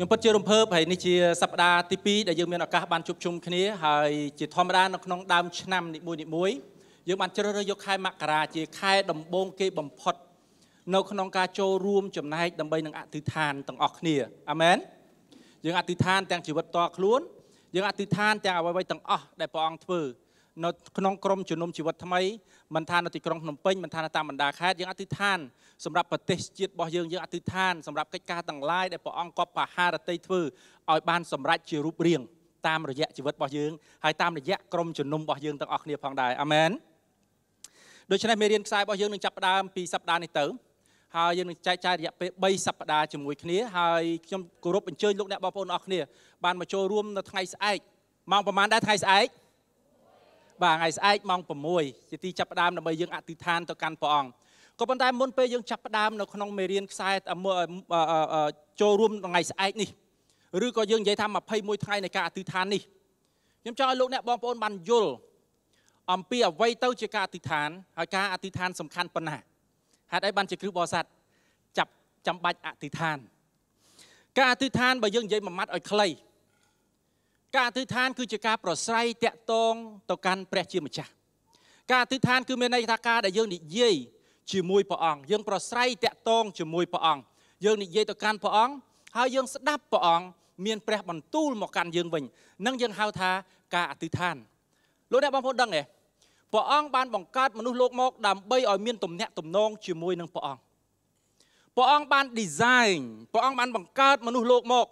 ខ្ញុំពិតជារំភើបហើយនេះជាសប្តាហ៍ទី2ដែលយើងមានឱកាសបានជួបជុំគ្នាហើយជាធម្មតានៅក្នុងដើមឆ្នាំនីមួយនីមួយយើងបានជ្រើសរើសយកខែ មករាជា ខែ ដំបូង គេបំផុត នៅក្នុងការចូលរួម ចំណែកដើម្បីនឹងអធិដ្ឋានទាំងអស់គ្នាអាមែនយើងអធិដ្ឋានទាំងជីវិតតខ្លួនយើងអធិដ្ឋានទាំងអ្វីៗទាំងអស់ដែលព្រះអង្គធ្វើនៅ ក្នុងក្រមជំនុំជីវិតថ្មីមិនថានៅទីក្រុងភ្នំពេញមិនថានៅតាមបណ្ដាខេត្តយើងអធិដ្ឋានសម្រាប់ប្រទេសជាតិរបស់យើងយើងអធិដ្ឋានសម្រាប់កិច្ចការទាំងឡាយដែលព្រះអង្គគាត់បហារតីធ្វើឲ្យបានសម្រេចជារូបរាងតាមរយៈជីវិតរបស់យើងហើយតាមរយៈក្រុមជំនុំរបស់យើងទាំងអស់គ្នាផងដែរអាមែនដូច្នេះមេរៀនខ្សែរបស់យើងនឹងចាប់ផ្ដើមពីសប្តាហ៍នេះទៅ ហើយយើងនឹងចែកចាយរយៈពេល3សប្តាហ៍ជាមួយគ្នាហើយខ្ញុំគោរពអញ្ជើញលោកអ្នកបងប្អូនអស់គ្នា បានមកចូលរួមនៅថ្ងៃស្អែកម៉ោងប្រហែលដែរថ្ងៃស្អែកបាទថ្ងៃស្អែកម៉ោង6ជាទីចាប់ផ្ដើមដើម្បីយើងអធិដ្ឋានទៅកាន់ព្រះអង្គក៏ប៉ុន្តែមុនពេលយើងចាប់ផ្ដើមនៅក្នុងមេរៀនខ្សែចូលរួមថ្ងៃស្អែកនេះឬក៏យើងនិយាយថា21ថ្ងៃនៃការអធិដ្ឋាននេះខ្ញុំចង់ឲ្យលោកអ្នកបងប្អូនបានយល់អំពីអ្វីទៅ ជាការអធិដ្ឋានហើយការអធិដ្ឋានសំខាន់ប៉ុណ្ណាហេតុអីបានជាគ្រឹះបោសាត់ចាប់ចាំបាច់អធិដ្ឋានការអធិដ្ឋានបើយើងនិយាយមួយម៉ាត់ឲ្យខ្លីការអធិដ្ឋានគឺជាការប្រស្រ័យតាក់ទងទៅកាន់ព្រះជាម្ចាស់ការអធិដ្ឋានគឺមានន័យថាការដែលយើងនិយាយជាមួយព្រះអង្គយើងប្រស្រ័យតាក់ទងជាមួយព្រះអង្គយើងនិយាយទៅកាន់ព្រះអង្គហើយយើងស្ដាប់ព្រះអង្គមានព្រះបន្ទូលមកកាន់យើងវិញនឹងយើងហៅថាការអធិដ្ឋានលោកអ្នកបងប្អូនដឹងទេព្រះអង្គបានបង្កើតមនុស្សលោកមកដើម្បីឲ្យមានទំនាក់ទំនងជាមួយនឹងព្រះអង្គព្រះអង្គបាន design ព្រះអង្គបានបង្កើតមនុស្សលោកមក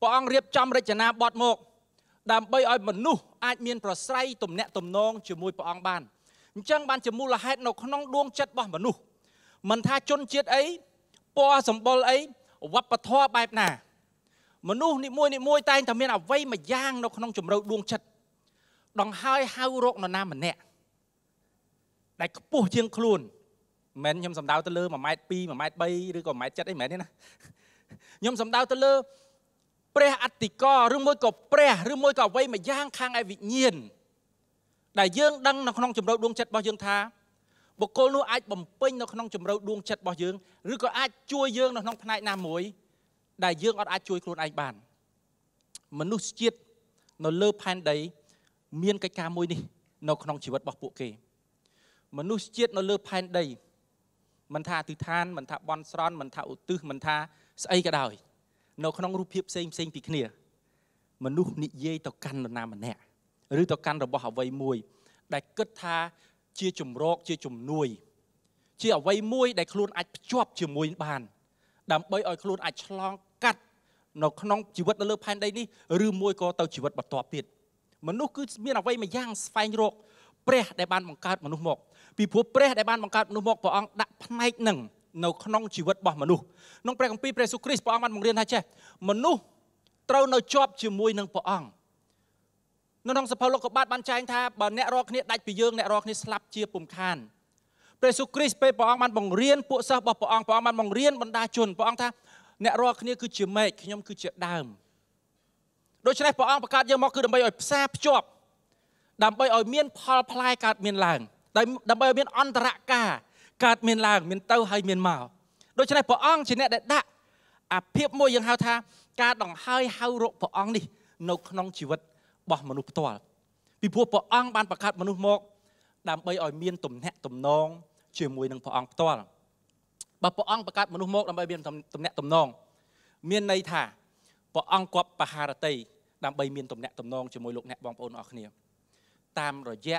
ព្រះអង្គរៀបចំរចនាបថមកដើម្បីឲ្យមនុស្សអាចមានប្រស្រ័យទំនាក់ទំនងជាមួយព្រះអង្គបានអញ្ចឹងបានជាមូលហេតុនៅក្នុងដួងចិត្តរបស់មនុស្សមិនថាជនជាតិអីពណ៌សម្បុរអីវប្បធម៌បែបណា មនុស្សនីមួយនីមួយតែងតែមានអវ័យមួយយ៉ាងនៅក្នុងជំរៅដួងចិត្ត ដង្ហើយហៅរោគនរណាម្នាក់ដែលខ្ពស់ជាងខ្លួនមិនមែនខ្ញុំសំដៅទៅលើ1ម៉ែត្រ2 1ម៉ែត្រ3ឬក៏1ម៉ែត្រ7អីមិនមែនទេណាខ្ញុំសំដៅទៅលើព្រះអតិកោឬមួយក៏ព្រះឬមួយក៏អ្វីមួយយ៉ាងខាងឯវិញ្ញាណដែលយើងដឹងនៅក្នុងជំរៅដួងចិត្តរបស់យើងថាបុគ្គលនោះអាចបំពេញនៅក្នុងជំរៅដួងចិត្តរបស់យើងឬក៏អាចជួយយើងនៅក្នុងផ្នែកណាមួយដែលយើងអត់អាចជួយខ្លួនឯងបានមនុស្សជាតិនៅលើផែនដីមានកិច្ចការមួយនេះនៅក្នុងជីវិតរបស់ពួកគេមនុស្សជាតិនៅលើផែនដីមិនថាទិដ្ឋានមិនថាបន់ស្រន់មិនថាឧទ្ទិសមិនថាស្អីក៏ដោយនៅក្នុងរូបភាពផ្សេងផ្សេងពីគ្នាមនុស្សនិយាយទៅកាន់នរណាម្នាក់ឬទៅកាន់របស់អ្វីមួយ ដែលគិតថាជាជំរកជាជំនួយជាអ្វីមួយ ដែលខ្លួនអាចភ្ជាប់ជាមួយបាន ដើម្បីឲ្យខ្លួនអាចឆ្លងកាត់នៅក្នុងជីវិតនៅលើផែនដីនេះឬមួយក៏ទៅជីវិតបន្ទាប់ទៀតមនុស្សគឺមានអ្វីមួយយ៉ាងស្វែងរកព្រះ ដែលបានបង្កើតមនុស្សមកពីព្រោះព្រះដែលបានបង្កើតមនុស្សមកព្រះអង្គដាក់ផ្នែកនឹងនៅក្នុងជីវិតរបស់មនុស្សក្នុងព្រះគម្ពីរព្រះយេស៊ូវគ្រីស្ទព្រះអង្គបានបង្រៀនថាចេះមនុស្សត្រូវនៅជាប់ ជាមួយនឹងព្រះអង្គនៅក្នុងសភៅលោកកបាទបានចែងថាបើអ្នករាល់គ្នាដាច់ពីយើងអ្នករាល់គ្នាស្លាប់ជាពុំខានព្រះយេស៊ូវគ្រីស្ទពេលព្រះអង្គបានបង្រៀនពួកសិស្សរបស់ព្រះអង្គព្រះអង្គបានបង្រៀនបណ្ដាជនព្រះអង្គថាអ្នករាល់គ្នាគឺជាមេឃខ្ញុំគឺជាដើមដូច្នេះព្រះអង្គបង្កើតយើងមកគឺដើម្បីឲ្យផ្សារភ្ជាប់ដើម្បីឲ្យមានផលផ្លែកើតមានឡើងដើម្បីឲ្យមានអន្តរការកើតមានឡើងមានទៅហើយមានមកដូច្នេះព្រះអង្គជាអ្នកដែលដាក់អាភិបមួយយើងហៅថាការដង្ហើយហៅរកព្រះអង្គនេះនៅក្នុងជីវិតរបស់មនុស្សផ្ទាល់ពីព្រោះព្រះអង្គបានបង្កើតមនុស្សមក ដើម្បីឲ្យមានទំនាក់ទំនងជាមួយនឹងព្រះអង្គផ្ទាល់បើព្រះអង្គបង្កើតមនុស្សមកដើម្បីមានទំនាក់ទំនងមានន័យថាព្រះអង្គគប់បហារតីដើម្បីមានទំនាក់ទំនងជាមួយលោកអ្នកបងប្អូនអរគ្នាតាមរយៈ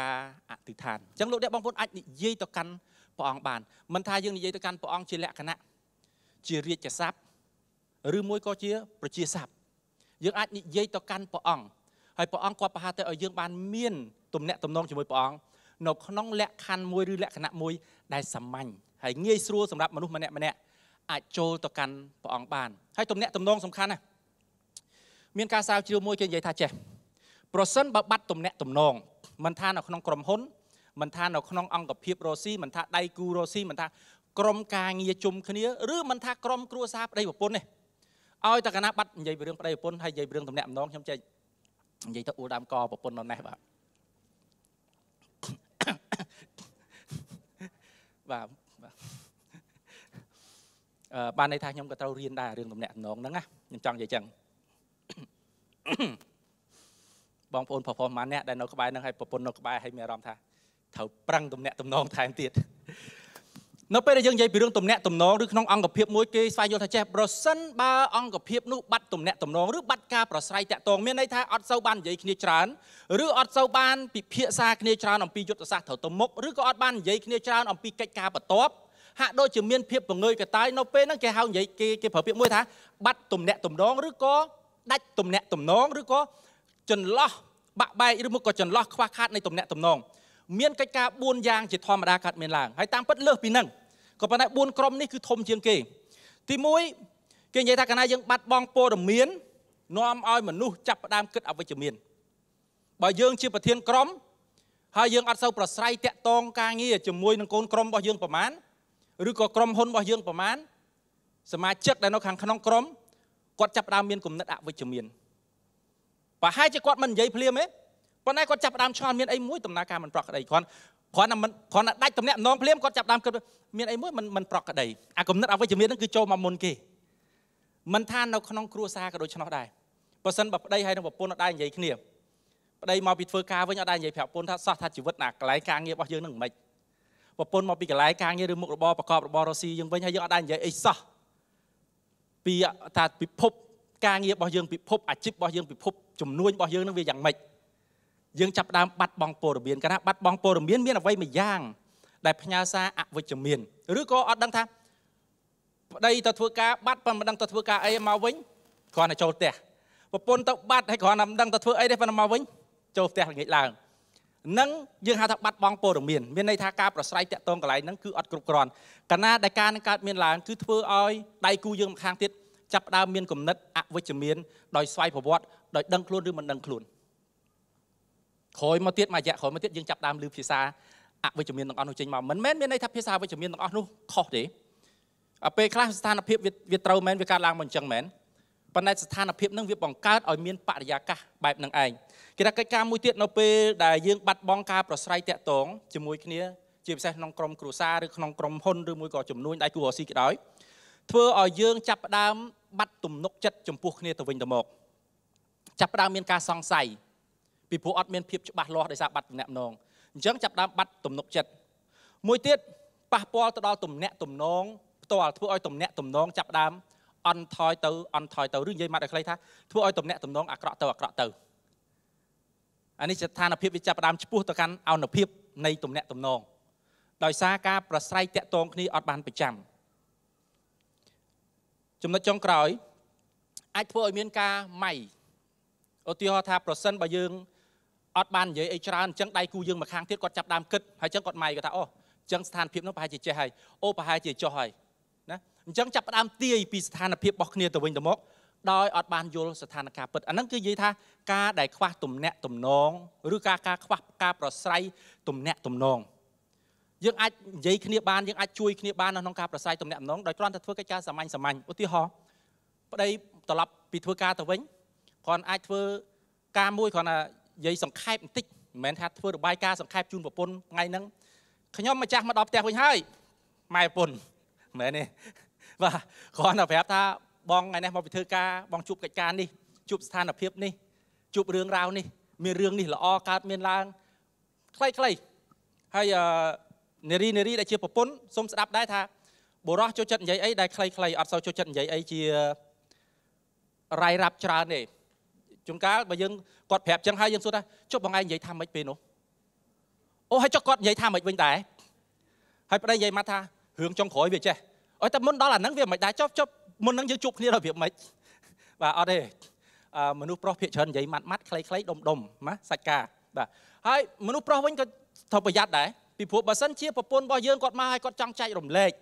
ការអធិដ្ឋានអញ្ចឹងលោកអ្នកបងប្អូនអាចនិយាយទៅកាន់ព្រះអង្គបានមិនថាយើងនិយាយទៅកាន់ព្រះអង្គជាលក្ខណៈជារាជស័ព្ទឬមួយក៏ជា ប្រជាស័ព្ទយើង អាចនិយាយទៅកាន់ព្រះអង្គហើយព្រះអង្គគាត់ប្រហាទៅឲ្យយើងបាន មានទំនាក់ទំនងជាមួយព្រះអង្គនៅក្នុងលក្ខខណ្ឌមួយឬលក្ខណៈមួយដែលសាមញ្ញហើយងាយស្រួលសម្រាប់មនុស្សម្នាក់ម្នាក់អាចចូលទៅកាន់ព្រះអង្គបានហើយទំនាក់ទំនងសំខាន់ណាស់មានការស្រាវជ្រាវមួយគេនិយាយថាចេះប្រសិនបើបាត់ទំនាក់ទំនងមិនថានៅក្នុងក្រុមហ៊ុនមិនថានៅក្នុងអង្គភាពរស៊ីមិនថាដៃគូរស៊ីមិនថាក្រុមការងារជុំគ្នាឬមិនថាក្រុមគ្រួសារប្តីប្រពន្ធនេះឲ្យតែកណាបាត់និយាយពីរឿងប្តីប្រពន្ធហើយនិយាយពីរឿងទំនាក់ទំនងខ្ញុំចេះនិយាយទៅអ៊ូដើមកប្រពន្ធនៅណេះបាទបាទអឺបានន័យថាខ្ញុំក៏ត្រូវរៀនដែររឿងតំណាក់តំណងហ្នឹងណាខ្ញុំចង់និយាយចឹងបងប្អូនប្រុសៗម៉ានអ្នកដែលនៅក្បែរហ្នឹងហើយប្រពន្ធនៅក្បែរហើយមានអារម្មណ៍ថាត្រូវប្រឹងតំណាក់តំណងថែមទៀតនៅពេលដែលយើងនិយាយពីរឿងទំនាក់ទំនងឬក្នុងអង្គភាពមួយគេស្វែងយល់ថាចេះប្រសិនបើអង្គភាពនោះបាត់ទំនាក់ទំនងឬបាត់ការប្រស្រ័យតាក់ទងមានន័យថាអត់សូវបាននិយាយគ្នាច្រើនឬអត់សូវបានពិភាក្សាគ្នាច្រើនអំពីយុទ្ធសាស្ត្រត្រូវទៅមុខឬក៏អត់បាននិយាយគ្នាច្រើនអំពីកិច្ចការបន្ទាប់ហាក់ដូចជាមានភាពពង្រើយកតាយនៅពេលហ្នឹងគេហៅនិយាយគេគេប្រើពាក្យមួយថាបាត់ទំនាក់ទំនងឬក៏ដាច់ទំនាក់ទំនងឬក៏ចន្លោះបាក់បែកឬមកក៏ចន្លោះខ្វះខាតនៃទំនាក់ទំនងមានកិច្ចការ4យ៉ាងជាធម្មតាកើតមានឡើង ហើយតាមពិតលើសពីនឹងក៏ប៉ុន្តែ4ក្រុមនេះគឺធំជាងគេទី1គេនិយាយថាកាលណាយើងបាត់បង់ព័ត៌មាននាំឲ្យមនុស្សចាប់ផ្ដើមគិតអវិជ្ជមានបើយើងជាប្រធានក្រុមហើយយើងអត់សូវប្រស្រ័យតាក់ទងការងារជាមួយនឹងកូនក្រុមរបស់យើងប្រមាណឬក៏ក្រុមហ៊ុនរបស់យើងប្រមាណសមាជិកដែលនៅខាងក្នុងក្រុមគាត់ចាប់ផ្ដើមមានគំនិតអវិជ្ជមានប្រហែលជាគាត់មិននិយាយភ្លាមទេប៉ុន្តែគាត់ចាប់ផ្ដើមឆ្ងល់មានអីមួយដំណើរការមិនប្រក្រតីគាត់គាត់តែមិនគាត់តែដាច់តំណែងម្ដងភ្លាមគាត់ចាប់ដើមគិតមានអីមួយមិនមិនប្រក្រតីអាគំនិតអវិជ្ជមានហ្នឹងគឺចូលមកមុនគេមិនថានៅក្នុងគ្រួសារក៏ដូច្នោះដែរបើសិនបើប្តីហើយនឹងប្រពន្ធអត់ដែរនិយាយគ្នាប្តីមកពីធ្វើការវិញអត់ដែរនិយាយប្រាប់ប្រពន្ធថាសោះថាជីវិតណាកន្លែងការងាររបស់យើងនឹងមិនខ្មិចប្រពន្ធមកពីកន្លែងការងារឬមុខរបរប្រកបរបររស៊ីយើងវិញហើយយើងអត់ដែរនិយាយអីសោះពីថាពិភពការងាររបស់យើងពិភពអាជីពរបស់យើងពិភពចំនួនរបស់យើងនឹងវាយ៉ាងម៉េចយើងចាប់ដើមបាត់បង់ព័ត៌មានកាលណាបាត់បង់ព័ត៌មានមានអ្វីមួយយ៉ាងដែលផ្ញើសារអវិជ្ជមានឬក៏អត់ដឹងថាប្តីទៅធ្វើការបាត់ប៉ុន្តែមិនដឹងទៅធ្វើការអីមកវិញគ្រាន់តែចូលផ្ទះប្រពន្ធទៅបាត់ហើយគ្រាន់តែមិនដឹងទៅធ្វើអីទេប៉ុន្តែមកវិញចូលផ្ទះល្ងាចឡើងនឹងយើងហៅថាបាត់បង់ព័ត៌មានមានន័យថាការប្រស្រ័យតាក់ទងកន្លែងហ្នឹងគឺអត់គ្រប់គ្រាន់កាលណាដែលការនឹងកើតមានឡើងគឺធ្វើឲ្យដៃគូយើងម្ខាងទៀតចាប់ផ្ដើមមានគំនិត អវិជ្ជមានដោយស្វ័យប្រវត្តិដោយដឹងខ្លួនឬមិនដឹងខ្លួន។ក្រោយមកទៀតមួយរយៈក្រោយមកទៀតយើងចាប់ដើមលើភាសាអវិជ្ជមានទាំងអស់នោះចេញមកមិនមែនមានន័យថាភាសាវិជ្ជមានទាំងអស់នោះខុសទេពេលខ្លះស្ថានភាពវាត្រូវមែនវាកើតឡើងមកអញ្ចឹងមែនប៉ុន្តែស្ថានភាពនឹងវាបង្កើតឲ្យមានបរិយាកាសបែបនឹងឯងគេថាកិច្ចការមួយទៀតនៅពេលដែលយើងបាត់បង់ការប្រស្រ័យតាក់ទងជាមួយគ្នាជាពិសេសក្នុងក្រុមគ្រួសារឬក្នុងក្រុមហ៊ុនឬមួយក៏ចំនួនដៃគូរស៊ីក៏ដោយធ្វើឲ្យយើងចាប់ផ្ដើមបាត់ទំនុកចិត្តចំពោះគ្នាទៅវិញទៅមក ចាប់ផ្ដើមមានការសង្ស័យពីព្រោះអត់មានភាពច្បាស់លាស់ដោយសារបាត់ទំនាក់ទំនងអញ្ចឹងចាប់ដើមបាត់ទំនុកចិត្តមួយទៀតប៉ះពាល់ទៅដល់ទំនាក់ទំនងផ្ទាល់ធ្វើឲ្យទំនាក់ទំនងចាប់ដើមអន់ថយទៅ អន់ថយ ទៅឬនិយាយមកដល់ខ្លីថាធ្វើឲ្យទំនាក់ទំនងអាក្រក់ទៅអាក្រក់ទៅអានេះស្ថានភាពវាចាប់ដើមឈ្មោះទៅកាន់អនុភាពនៃទំនាក់ទំនងដោយសារការប្រស្រ័យតាក់ទងគ្នាអត់បានប្រចាំចំណុចចុងក្រោយអាចធ្វើឲ្យមានការម៉ៃឧទាហរណ៍ថាប្រសិនបើយើងអត់បាននិយាយអីច្រើនអញ្ចឹងដៃគូយើងមកខាងទៀតគាត់ចាប់ដើមគិតហើយអញ្ចឹងគាត់ម៉ៃគាត់ថាអូអញ្ចឹងស្ថានភាពនោះប្រហែលជាចេះហើយអូប្រហែលជាចុះហើយណាអញ្ចឹងចាប់ដើមទាយពីស្ថានភាពរបស់គ្នាទៅវិញទៅមកដោយអត់បានយល់ស្ថានភាពពិតអាហ្នឹងគឺនិយាយថាការដែលខ្វះទំនាក់ទំនងឬការការខ្វះការប្រស្រ័យទំនាក់ទំនងយើងអាចនិយាយគ្នាបានយើងអាចជួយគ្នាបាននៅក្នុងការប្រស្រ័យទំនាក់ទំនងដោយគ្រាន់តែធ្វើកិច្ចការសាមញ្ញសាមញ្ញឧទាហរណ៍ប្តីត្រឡប់ពីធ្វើការទៅវិញគ្រាន់អាចធ្វើការមួយគ្រាន់តែនិយាយសង្ខេបបន្តិចមិនមែនថាធ្វើរបាយការណ៍សង្ខេបជូនប្រពន្ធថ្ងៃហ្នឹងខ្ញុំម្ចាស់មកដល់ផ្ទះវិញហើយម៉ែប្រពន្ធមិនមែនទេបាទគ្រាន់តែប្រាប់ថាបងថ្ងៃនេះមកពីធ្វើការបងជួបកិច្ចការនេះជួបស្ថានភាពនេះជួបរឿងរ៉ាវនេះ មានរឿងនេះល្អកើតមានឡើងខ្លីៗហើយនារីនារីដែលជាប្រពន្ធសូមស្ដាប់ដែរថាបុរសចូលចិត្តនិយាយអីដែលខ្លីៗអត់សូវចូលចិត្តនិយាយអីជារាយរាប់ច្រើនទេជួនកាលបើយើងគាត់ប្រាប់ចឹងហើយយើងសួរថាចុះបងឯងនិយាយថាម៉េចពេលនោះអូហើយចុះគាត់និយាយថាម៉េចវិញដែរហើយប្តីនិយាយមកថារឿងចុងក្រោយវាចេះអត់តែមុនដល់អាហ្នឹងវាមិនដែរចប់ចប់មុនហ្នឹងយើងជួបគ្នារបៀបម៉េចបាទអត់ទេមនុស្សប្រុសភាគច្រើននិយាយម៉ាត់ម៉ាត់ខ្លីៗដុំដុំណាសាច់ការបាទហើយមនុស្សប្រុសវិញក៏ត្រូវប្រយ័ត្នដែរពីព្រោះបើសិនជាប្រពន្ធរបស់យើងគាត់មកហើយគាត់ចង់ចែករំលែក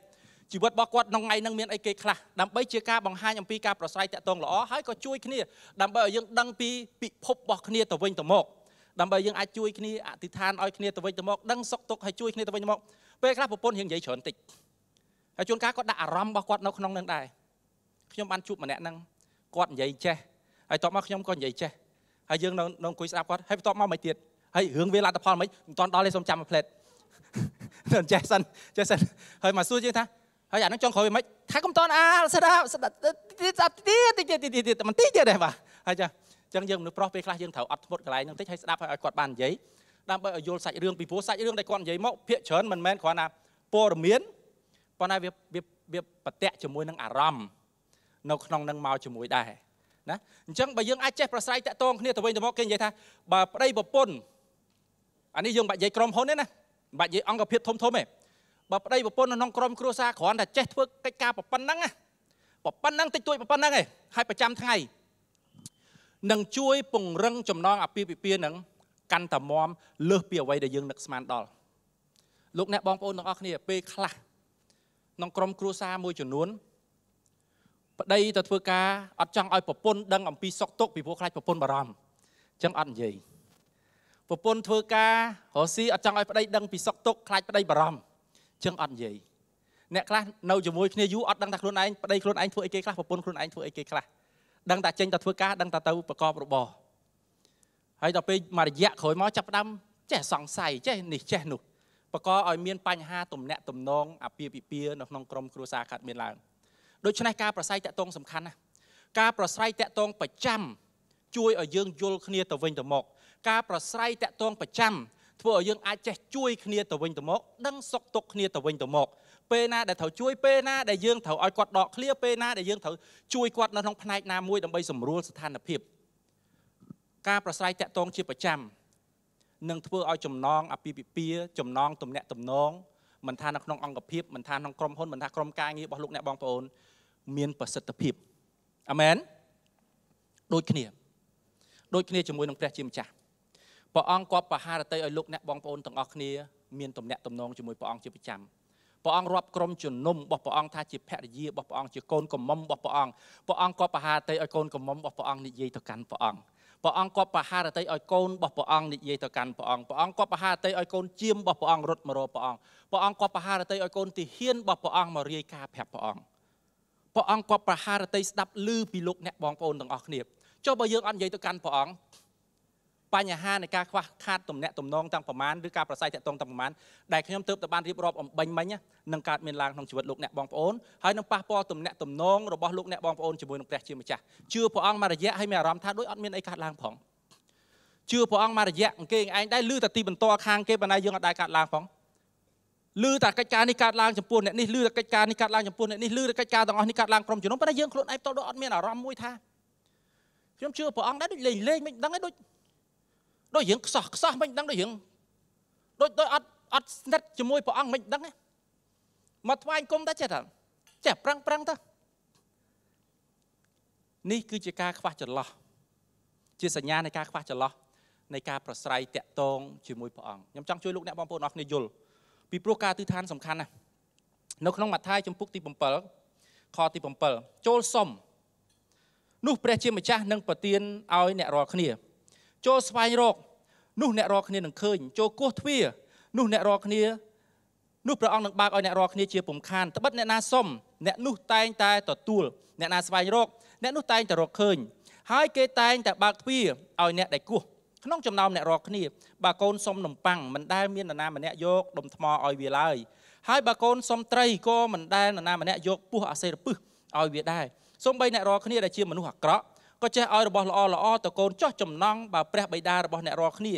ជីវិតរបស់គាត់ក្នុងថ្ងៃហ្នឹងមានអីគេខ្លះដើម្បីជាការបង្ហាញអំពីការប្រស្រ័យតាក់ទងល្អហើយក៏ជួយគ្នាដើម្បីឲ្យយើងដឹងពីពិភពរបស់គ្នាទៅវិញទៅមកដើម្បីយើងអាចជួយគ្នាអធិដ្ឋានឲ្យគ្នាទៅវិញទៅមកដឹងសុខទុក្ខហើយជួយគ្នាទៅវិញទៅមកពេលខ្លះប្រពន្ធយើងនិយាយច្រើនតិចហើយជួនកាលគាត់ដាក់អារម្មណ៍របស់គាត់នៅក្នុងនឹងដែរខ្ញុំបានជួបម្នាក់ហ្នឹងគាត់និយាយចេះហើយតបមកខ្ញុំក៏និយាយចេះហើយយើងនៅនៅអង្គុយស្ដាប់គាត់ហើយបន្ទាប់មកមិនទៀតហើយរឿងវាលទ្ធផលមិនមិនតាន់ដល់ទេសូមចាំមួយផ្លែតចេះសិនចេះសិនហើយមកសួរយើងថាហើយអានឹងចង់ក្រោយមិនថាកុំតនអាស្ដាប់ស្ដាប់ទៀតស្ដាប់ទៀតតិចទៀតទៀតទៀតបន្តិចទៀតដែរបាទហើយចាអញ្ចឹងយើងមនុស្សប្រុសពេលខ្លះយើងត្រូវអត់ធ្មត់កន្លែងនឹងតិចហើយស្ដាប់ឲ្យគាត់បាននិយាយដើម្បីឲ្យយល់សាច់រឿងពីព្រោះសាច់រឿងដែលគាត់និយាយមកភាកច្រើនមិនមែនគ្រាន់តែព័ត៌មានប៉ុន្តែវាវាវាប្រតិកជាមួយនឹងអារម្មណ៍នៅក្នុងនឹងមកជាមួយដែរណាអញ្ចឹងបើយើងអាចចេះប្រស្រ័យតាក់ទងគ្នាទៅវិញទៅមកគេនិយាយថាបើប្តីប្រពន្ធអានេះយើងបាក់និយាយក្រុមហ៊ុនទេណាបាក់និយាយអង្គភាពធំធំទេបើប្តីប្រពន្ធនៅក្នុងក្រុមគ្រួសារគ្រាន់តែចេះធ្វើកិច្ចការប៉ុណ្ណឹងណាប៉ុណ្ណឹងតិចតួចប៉ុណ្ណឹងឯងហើយប្រចាំថ្ងៃនឹងជួយពង្រឹងចំណងអាពាហ៍ពិពាហ៍នឹង កាន់តែមាំលើសពីអ្វីដែលយើង នឹកស្មានដល់លោកអ្នកបងប្អូនទាំងអស់គ្នាពេលខ្លះក្នុងក្រុមគ្រួសារមួយចំនួនប្តីទៅធ្វើការអត់ចង់ឲ្យប្រពន្ធដឹងអំពីសុខទុក្ខពីព្រោះខ្លាចប្រពន្ធបារម្ភអញ្ចឹងអត់និយាយប្រពន្ធធ្វើការរស់ស៊ីអត់ចង់ឲ្យប្តីដឹងពីសុខទុក្ខខ្លាចប្តីបារម្ភចឹងអត់និយាយអ្នកខ្លះនៅជាមួយគ្នាយូរអត់ដឹងថាខ្លួនឯងប្តីខ្លួនឯងធ្វើអីគេខ្លះប្រពន្ធខ្លួនឯងធ្វើអីគេខ្លះដឹងតែចេញតែធ្វើការដឹងតែទៅប្រកបរបរហើយដល់ពេលមួយរយៈក្រោយមកចាប់ផ្ដើមចេះសង្ស័យចេះនេះចេះនោះបកឲ្យមានបញ្ហា ទំនាក់ទំនងអាពាហ៍ពិពាហ៍នៅក្នុងក្រុមគ្រួសារកើតមានឡើងដូច្នេះការប្រស័យតាក់ទងសំខាន់ណាស់ការប្រស្រ័យតាក់ទងប្រចាំជួយឲ្យយើងយល់គ្នាទៅវិញទៅមក ការប្រស្រ័យតាក់ទងប្រចាំធ្វើឲ្យយើងអាចចេះជួយគ្នាទៅវិញទៅមកដឹងសុខទុក្ខគ្នាទៅវិញទៅមក ពេលណាដែលត្រូវជួយពេលណាដែលយើងត្រូវឲ្យគាត់ដកឃ្លាពេលណាដែលយើងត្រូវជួយគាត់នៅក្នុងផ្នែកណាមួយដើម្បីសម្រួលស្ថានភាពការប្រស្រ័យតាក់ទងជាប្រចាំនឹងធ្វើឲ្យចំណងអពាពិពាចំណងទំនាក់ទំនងមិនថានៅក្នុងអង្គភាពមិនថាក្នុងក្រុមហ៊ុនមិនថាក្រុមការងាររបស់លោកអ្នកបងប្អូនមានប្រសិទ្ធភាពអាមែនដូចគ្នាដូចគ្នាជាមួយនឹងព្រះជាម្ចាស់ព្រះអង្គគាត់បហារតីឲ្យលោកអ្នកបងប្អូនទាំងអស់គ្នាមានទំនាក់ទំនងជាមួយព្រះអង្គជាប្រចាំព្រះអង្គរាប់ក្រុមជំនុំរបស់ព្រះអង្គថាជាភរិយារបស់ព្រះអង្គជាកូនកំមុំរបស់ព្រះអង្គព្រះអង្គគាត់បហារតីឲ្យកូនកំមុំរបស់ព្រះអង្គនិយាយទៅកាន់ព្រះអង្គព្រះអង្គគាត់បហារតីឲ្យកូនរបស់ព្រះអង្គនិយាយទៅកាន់ព្រះអង្គព្រះអង្គគាត់បហារតីឲ្យកូនជាមរបស់ព្រះអង្គរត់មករកព្រះអង្គព្រះអង្គគាត់បហារតីឲ្យកូនទាហានរបស់ព្រះអង្គមករាយការណ៍ប្រាប់ព្រះអង្គព្រះអង្គគាត់បហារតីស្ដាប់ឮពីលោកអ្នកបងប្អូនទាំងអស់គ្នាចុះបើយើងអត់និយាយទៅកាន់ព្រះអង្គបញ្ហានៃការខ្វះខាតទំនាក់ទំនងទាំងប្រមាណឬការប្រស័យតាក់ទងទាំងប្រមាណដែលខ្ញុំទើបតែបានរៀបរាប់អំបញ្ញមិញនឹងកើតមានឡើងក្នុងជីវិតលោកអ្នកបងប្អូនហើយនឹងប៉ះពាល់ទំនាក់ទំនងរបស់លោកអ្នកបងប្អូនជាមួយនឹងព្រះជាម្ចាស់ជឿព្រះអង្គមករយៈហើយមានអារម្មណ៍ថាដូចអត់មានអីកើតឡើងផងជឿព្រះអង្គមករយៈអង្គឯងឯងដែរឮតែទីបន្តខាងគេបណ្ដៃយើងអត់ដែរកើតឡើងផងឮតែកិច្ចការនេះកើតឡើងចំពោះអ្នកនេះឮតែកិច្ចការនេះកើតឡើងចំពោះអ្នកនេះឮតែកិច្ចការទាំងអស់នេះកើតឡើងក្រុមជំនុំប៉ុន្តែយើងខ្លួនឯងតោះដូចអត់មានអារម្មណ៍មួយថាខ្ញុំជឿព្រះអង្គដែរដូចលេងលេងមិនដឹងឯងដូចដូចរឿងខ្សោះខ្សោះមិនដឹងដូចរឿងដូចដូចអត់អត់ស្និទ្ធជាមួយព្រះអង្គមិនដឹងមកថ្វាយគុំតែចេះតែចេះប្រឹងប្រឹងទៅនេះគឺជាការខ្វះចន្លោះជាសញ្ញានៃការខ្វះចន្លោះនៃការប្រស្រ័យតាក់ទងជាមួយព្រះអង្គខ្ញុំចង់ជួយលោកអ្នកបងប្អូនអរគ្នាយល់ពីព្រោះការទិដ្ឋានសំខាន់ណាស់នៅក្នុងម៉ាថាយជំពូកទី7ខទី7ចូលសុំនោះព្រះជាម្ចាស់នឹងប្រទានឲ្យ អ្នករាល់គ្នាចូលស្វែងរកនោះអ្នករាល់គ្នានឹងឃើញចូលគោះទ្វារនោះអ្នករាល់គ្នានោះព្រះអង្គនឹងបើកឲ្យអ្នករាល់គ្នាជាពំខានត្បិតអ្នកណាសុំអ្នកនោះតែងតែទទួលអ្នកណាស្វែងរក អ្នកនោះតែងតែរកឃើញ ហើយគេតែងតែបើកទ្វារឲ្យអ្នកដែលគោះក្នុងចំណោមអ្នករាល់គ្នាបើកូនសុំនំប៉័ងមិនដែលមាននរណាម្នាក់យកដុំថ្មឲ្យវាឡើយហើយបើកូនសុំត្រីក៏មិនដែលនរណាម្នាក់យកពោះអាសេរពឹសឲ្យវាដែរសូម្បីអ្នករាល់គ្នាដែលជាមនុស្សអាក្រក់ក៏ចេះឲ្យរបស់ល្អល្អទៅកូនចោះចំណងបើព្រះបិតារបស់អ្នករាល់គ្នា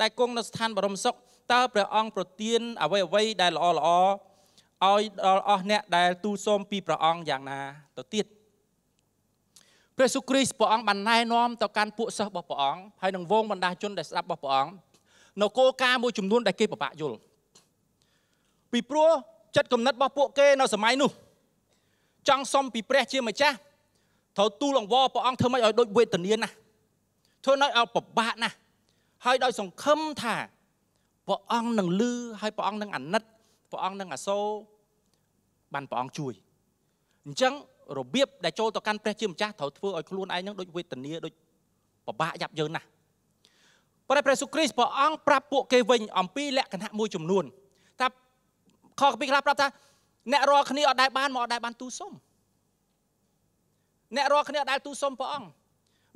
ដែលគង់នៅស្ថានបរមសុខតើព្រះអង្គប្រទានអ្វីអ្វីដែលល្អល្អឲ្យដល់អស់អ្នកដែលទូលសូមពីព្រះអង្គយ៉ាងណាទៅទៀតព្រះសុគ្រីស្ទព្រះអង្គបានណែនាំទៅកាន់ពួកសិស្សរបស់ព្រះអង្គហើយនឹងវងបណ្ដាជនដែលស្ដាប់របស់ព្រះអង្គនៅគោលការណ៍មួយចំនួនដែលគេពិបាកយល់ពីព្រោះចិត្តគំនិតរបស់ពួកគេនៅសម័យនោះ ចង់សុំពីព្រះជាម្ចាស់ត្រូវទូលអង្វរព្រះអង្គធ្វើម៉េចឲ្យដូចវេទនាណាស់ធ្វើម៉េចឲ្យពិបាកណាស់ហើយដោយសង្ឃឹមថាព្រះអង្គនឹងលឺហើយព្រះអង្គនឹងអាណិតព្រះអង្គនឹងអាសូរបានព្រះអង្គជួយអញ្ចឹងរបៀបដែលចូលទៅកាន់ព្រះជាម្ចាស់ត្រូវធ្វើឲ្យខ្លួនឯងនឹងដូចវេទនាដូចពិបាកយ៉ាប់យ៉ឺនណាស់ប៉ុន្តែព្រះសុគ្រីស្ទព្រះអង្គប្រាប់ពួក គេវិញអំពីលក្ខណៈមួយចំនួនថាខកពីខ្លះប្រាប់ថាអ្នករាល់គ្នាអត់ដែលបានមកអត់ដែលបានទូសុំអ្នករាល់គ្នាដែលទូសុំព្រះអង្គ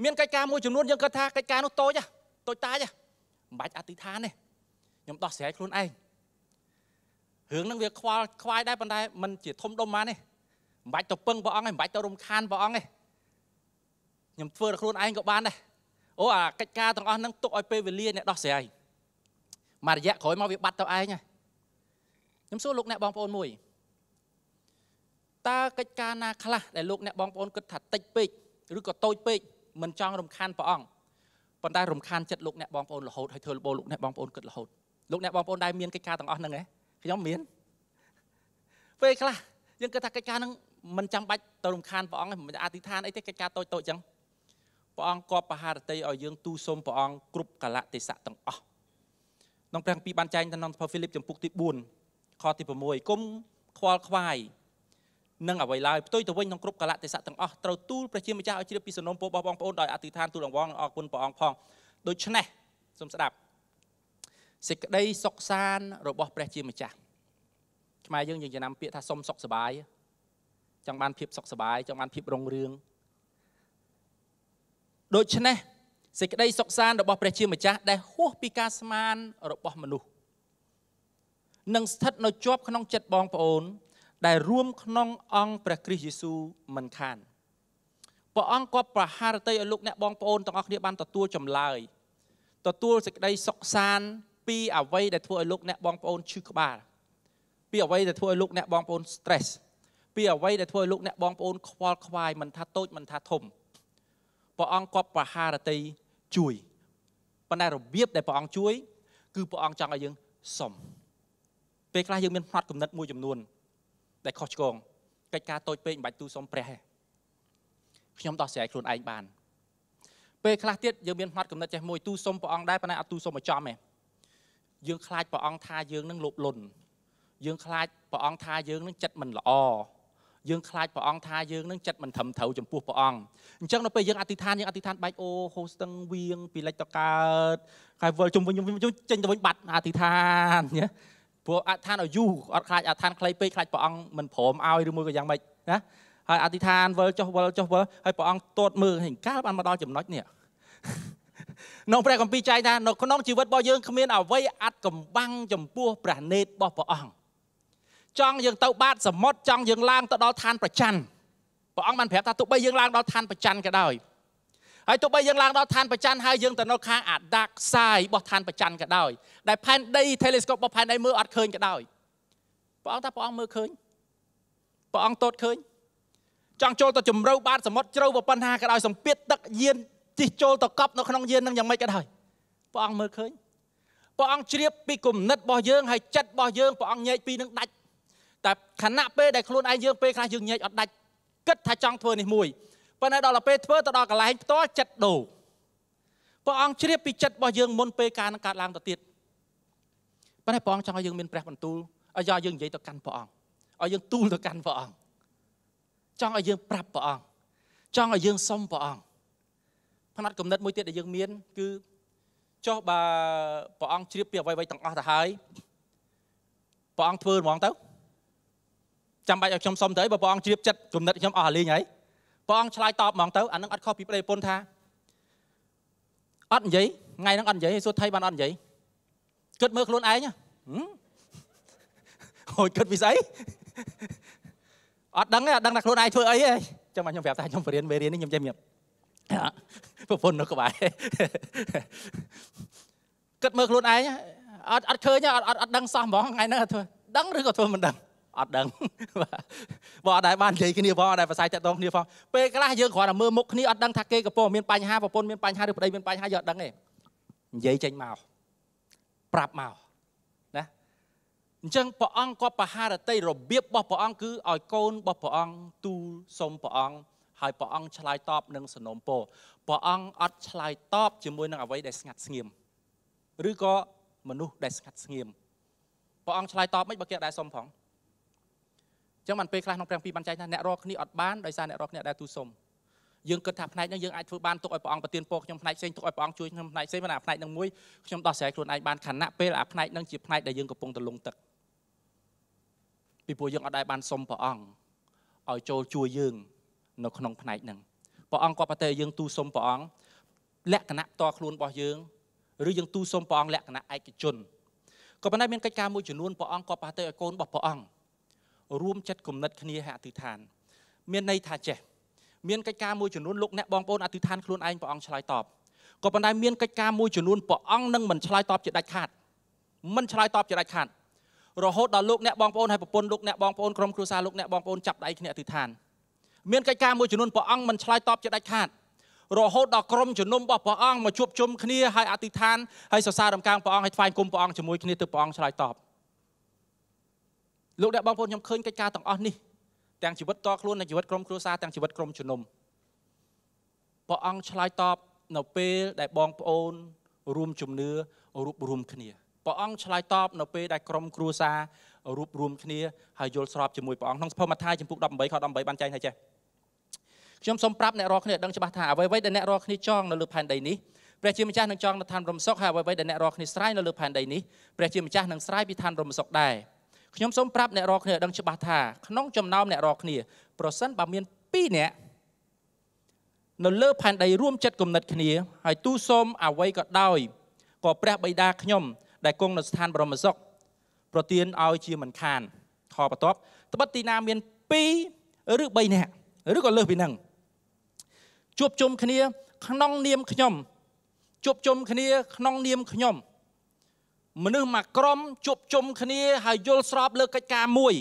មានកិច្ចការមួយចំនួនយើងគាត់ថាកិច្ចការនោះតូចតូចតាចមិនបាច់អធិដ្ឋានទេខ្ញុំដោះស្រាយខ្លួនឯងរឿងហ្នឹងវាខ្វល់ខ្វាយដែរប៉ុន្តែมันជាធំដុំបានទេមិនបាច់ទៅពឹងព្រះអង្គទេមិនបាច់ទៅរំខានព្រះអង្គទេខ្ញុំធ្វើដល់ខ្លួនឯងក៏បានដែរអូអាកិច្ចការទាំងអស់ហ្នឹងទុកឲ្យពេលវេលាអ្នកដោះស្រាយមួយរយៈក្រោយមកវាបាត់ទៅឯងហើយខ្ញុំសួរលោកអ្នកបងប្អូនមួយតើកិច្ចការណាខ្លះដែលលោកអ្នកបងប្អូនគិតថាតិចពេកឬក៏តូចពេកមិនចង់រំខានព្រះអង្គប៉ុន្តែរំខានចិត្តលោកអ្នកបងប្អូនរហូតហើយធ្វើលបលោកអ្នកបងប្អូនគិតរហូតលោកអ្នកបងប្អូនដែរមានកិច្ចការទាំងអស់ហ្នឹងឯងខ្ញុំមានពេលខ្លះយើងគិតថាកិច្ចការហ្នឹងមិនចាំបាច់ទៅរំខានព្រះអង្គឯងមិនអធិដ្ឋានអីទេកិច្ចការតូចតូចចឹងព្រះអង្គគប់បហារតីឲ្យយើងទូសុំព្រះអង្គគ្រប់កលៈទេសៈទាំងអស់ក្នុងព្រះគម្ពីរបានចែងទៅក្នុងផូហ្វីលីបចំពុកទី4ខទី6កុំខ្វល់ខ្វាយនិងអ្វីឡើយផ្ទុយទៅវិញក្នុងគ្រប់កលៈទេសៈទាំងអស់ត្រូវទូលព្រះជាម្ចាស់ឲ្យជ្រាបពីសំណូមពររបស់បងប្អូនដោយអធិដ្ឋានទូលអង្វងអរគុណព្រះអង្គផងដូច្នេះសូមស្ដាប់សេចក្តីសុខសានរបស់ព្រះជាម្ចាស់ខ្មែរយើងយើងចំណាំពាក្យថាសុំសុខសบายចង់បានភាពសុខសบายចង់បានភាពរុងរឿងដូច្នេះសេចក្តីសុខសានរបស់ព្រះជាម្ចាស់ដែលហួសពីការស្មានរបស់មនុស្សនឹងស្ថិតនៅជាប់ក្នុងចិត្តបងប្អូនដែលរួមក្នុងអង្គព្រះគ្រីស្ទយេស៊ូវមិនខានព្រះអង្គគាត់ប្រហារតីឲ្យលោកអ្នកបងប្អូនទាំងអស់គ្នាបានទទួលចម្លើយទទួលសេចក្តីសុខសាន្តពី អ្វីដែលធ្វើឲ្យលោកអ្នកបងប្អូនឈឺក្បាលពីអ្វីដែលធ្វើឲ្យលោកអ្នកបងប្អូន stress ពីអ្វីដែលធ្វើឲ្យលោកអ្នកបងប្អូនខ្វល់ខ្វាយមិនថាតូចមិនថាធំព្រះអង្គគាត់ប្រហារតីជួយប៉ុន្តែរបៀបដែលព្រះអង្គជួយ គឺព្រះអង្គចង់ឲ្យយើងសុំពេលខ្លះយើងមានផ្នត់គំនិតមួយចំនួនដែលខុសឆ្គងកិច្ចការតូចពេកមិនបាច់ទូសុំព្រះទេខ្ញុំដោះស្រាយខ្លួនឯងបានពេលខ្លះទៀតយើងមានផ្នត់កំណត់ចេះមួយទូសុំព្រះអង្គដែរប៉ុន្តែអត់ទូសុំឲ្យចំទេយើងខ្លាចព្រះអង្គថាយើងនឹងលោភលន់យើងខ្លាចព្រះអង្គថាយើងនឹងចិត្តមិនល្អយើងខ្លាចព្រះអង្គថាយើងនឹងចិត្តមិនត្រឹមត្រូវចំពោះព្រះអង្គអញ្ចឹងដល់ពេលយើងអធិដ្ឋានយើងអធិដ្ឋានបែកអូហូស្ទឹងវៀងពីលិចតកើតហើយវល់ជុំវិញខ្ញុំចេញទៅវិញបាត់អធិដ្ឋានណាព្រោះអដ្ឋានឲ្យយូរអត់ខ្លាចអដ្ឋានខ្លីពេកខ្លាចព្រះអង្គមិនព្រមឲ្យឬមួយក៏យ៉ាងម៉េចណាហើយអធិដ្ឋានវិលចុះវិលចុះវិលហើយព្រះអង្គទាត់មើលហិង្កាលបានមកដល់ចំណុចនេះក្នុងព្រះគម្ពីរចែកថានៅក្នុងជីវិតរបស់យើងគ្មាន អ្វីអាត់កំបាំងចំពោះព្រះនេតរបស់ព្រះអង្គចង់យើងទៅបាត សមុទ្រចង់យើងឡើងទៅដល់ឋានប្រច័ណ្ឌព្រះអង្គបានប្រាប់ថាទោះបីយើងឡើងដល់ឋានប្រច័ណ្ឌក៏ដោយហើយទោះបីយើងឡើងដល់ឋានប្រច័នហើយយើងទៅនៅខាងអាដាក់សាយរបស់ឋានប្រច័នក៏ដោយ ដែលផែនដី telescope របស់ផែនដីមើលអត់ឃើញក៏ដោយព្រះអង្គថាព្រះអង្គមើលឃើញព្រះអង្គតូតឃើញ ចង់ចូលទៅជំរៅបានសមុទ្រជ្រៅប៉ុណ្ណាក៏ដោយសម្ពាធទឹកយានជិះចូលទៅកប់នៅក្នុងយាននឹងយ៉ាងម៉េចក៏ដោយព្រះអង្គមើលឃើញព្រះអង្គជ្រាបពីគុណិតរបស់យើងហើយចិត្តរបស់យើងព្រះអង្គញែកពីនឹងដាច់តែខណៈពេលដែលខ្លួនឯងយើងពេលខ្លះយើងញែកអត់ដាច់គិតថាចង់ធ្វើនេះមួយប៉ុន្តែដល់ពេលធ្វើទៅដល់កន្លែងផ្ទាល់ចិត្តដូរព្រះអង្គជ្រាបពីចិត្តរបស់យើងមុនពេលការនឹងកើតឡើងទៅទៀតប៉ុន្តែព្រះអង្គចង់ឲ្យយើងមានព្រះបន្ទូលឲ្យយកយើងនិយាយទៅកាន់ព្រះអង្គឲ្យយើងទូលទៅកាន់ព្រះអង្គចង់ឲ្យយើងប្រាប់ព្រះអង្គចង់ឲ្យយើងសុំព្រះអង្គផ្នែកគំនិតមួយទៀតដែលយើងមាន គឺចុះបើព្រះអង្គជ្រាបពីអ្វីៗទាំងអស់ទៅហើយព្រះអង្គធ្វើហ្មងទៅចាំបាច់ឲ្យខ្ញុំសុំទៅអីបើព្រះអង្គជ្រាបចិត្តគំនិតខ្ញុំអស់លីងហើយព្រះអង្គឆ្លើយតបហ្មងទៅអានឹងអត់ខុសពីប្តីប្រពន្ធថាអត់និយាយថ្ងៃហ្នឹងអត់និយាយឯងសួរថៃបានអត់និយាយគិតមើលខ្លួនឯងហូចគិតពីស្អីអត់ដឹងទេអត់ដឹងថាខ្លួនឯងធ្វើអីទេចាំមកខ្ញុំប្រាប់ថាខ្ញុំបរៀនមេរៀននេះខ្ញុំចេះមានប្រពន្ធនៅក្បែរគិតមើលខ្លួនឯងអត់អត់ឃើញអត់អត់ដឹងសោះហ្មងថ្ងៃហ្នឹងធ្វើដឹងឬក៏ធ្វើមិនដឹងអត់ដឹងបងអត់ដែរបាននិយាយគ្នាផងអត់ដែរប្រស័យតាក់ទងគ្នាផងពេលខ្លះយើងគ្រាន់តែមើលមុខគ្នាអត់ដឹងថាគេកំពុងមានបញ្ហាប្រពន្ធមានបញ្ហាឬប្តីមានបញ្ហាយើងអត់ដឹងទេនិយាយចេញមកប្រាប់មកណាអញ្ចឹងព្រះអង្គគាត់ប្រហារតីរបៀបរបស់ព្រះអង្គគឺឲ្យកូនរបស់ព្រះអង្គទូលសុំព្រះអង្គហើយព្រះអង្គឆ្លើយតបនឹងសំណូមពរព្រះអង្គអត់ឆ្លើយតបជាមួយនឹងអ្វីដែលស្ងាត់ស្ងៀមឬក៏មនុស្សដែលស្ងាត់ស្ងៀមព្រះអង្គឆ្លើយតបមិនបើគេអត់ដែរសុំផងចឹងបានពេលខ្លះក្នុងព្រះគម្ពីរបានចែងថាអ្នករកគ្នាអត់បានដោយសារអ្នករកគ្នាដែលទូសុំយើងគិតថាផ្នែកនេះយើងអាចធ្វើបានទុកឲ្យព្រះអង្គប្រទានពរខ្ញុំផ្នែកផ្សេងទុកឲ្យព្រះអង្គជួយខ្ញុំផ្នែកផ្សេងប៉ុន្តែផ្នែកនឹងមួយខ្ញុំដោះស្រាយខ្លួនឯងបានខណៈពេលអាផ្នែកនឹងជាផ្នែកដែលយើងកំពុងទលងទឹកពីព្រោះយើងអត់ដែលបានសុំព្រះអង្គឲ្យចូលជួយយើង នៅក្នុងផ្នែកនឹងព្រះអង្គគាត់ប្រតែយើងទូសុំព្រះអង្គលក្ខណៈផ្ទាល់ខ្លួនរបស់យើងឬយើងទូសុំព្រះអង្គលក្ខណៈឯកជនក៏ប៉ុន្តែមានកិច្ចការមួយចំនួនព្រះអង្គគាត់ប្រតែឲ្យកូនរបស់ព្រះអង្គរួមចិត្តគំនិតគ្នាហអធិដ្ឋាន មានន័យថាចេះមានកិច្ចការមួយចំនួនលោកអ្នកបងប្អូនអធិដ្ឋានខ្លួនឯងព្រះអង្គឆ្លើយតបក៏ប៉ុន្តែមានកិច្ចការមួយចំនួនព្រះអង្គនឹងមិនឆ្លើយតបជាដាច់ខាត មិនឆ្លើយតបជាដាច់ខាត រហូតដល់លោកអ្នកបងប្អូនហើយប្រពន្ធលោកអ្នកបងប្អូនក្រុមគ្រួសារលោកអ្នកបងប្អូនចាប់ដៃគ្នាអធិដ្ឋានមានកិច្ចការមួយចំនួនព្រះអង្គមិនឆ្លើយតបជាដាច់ខាតរហូតដល់ក្រុមជំនុំរបស់ព្រះអង្គមកជួបជុំគ្នាហើយអធិដ្ឋានហើយសរសើរដំកើងព្រះអង្គហើយថ្វាយគុំព្រះអង្គជាមួយគ្នាទើបព្រះអង្គឆ្លើយតបលោកអ្នកបងប្អូនខ្ញុំឃើញកិច្ចការទាំងអស់នេះទាំងជីវិតតខ្លួននិងជីវិតក្រុមគ្រួសារទាំងជីវិតក្រុមជំនុំព្រះអង្គឆ្លើយតបនៅពេលដែលបងប្អូន រួមជំនឿរួបរวมគ្នាព្រះអង្គឆ្លើយតបនៅពេលដែលក្រុមគ្រួសាររួបរวมគ្នាហើយយល់ស្របជាមួយព្រះអង្គក្នុងសភមថាជំពូក18ខ18បានចែងថាចេះខ្ញុំសូមប្រាប់អ្នករាល់គ្នាដឹងច្បាស់ថាអ្វីៗដែលអ្នករាល់គ្នាចង់នៅលើផែនដីនេះព្រះជាម្ចាស់នឹងចង់នៅឋានរំសុខហើយអ្វីៗដែលអ្នករាល់គ្នាស្រ័យនៅលើផែនដីនេះព្រះជាម្ចាស់នឹងស្រ័យពីឋានរំសុខដែរខ្ញុំសូមប្រាប់អ្នករាល់គ្នាឲ្យដឹងច្បាស់ថាក្នុងចំណោមអ្នករាល់គ្នាប្រសិនបើមាន2នាក់នៅលើផែនដីរួមចិត្តគំនិតគ្នា ហើយ ទូសូមអ្វីក៏ដោយក៏ព្រះបិតាខ្ញុំ ដែលគង់នៅស្ថានបរមសុខប្រទានឲ្យជាមិនខានខបន្ទាប់ត្បិតទីណាមាន2ឬ3នាក់ឬក៏លើសពីនឹងជួបជុំគ្នាក្នុងនាមខ្ញុំជួបជុំគ្នាក្នុងនាមខ្ញុំមនុស្សមួយក្រុមជួបជុំគ្នាហើយយល់ស្របលើកិច្ចការមួយ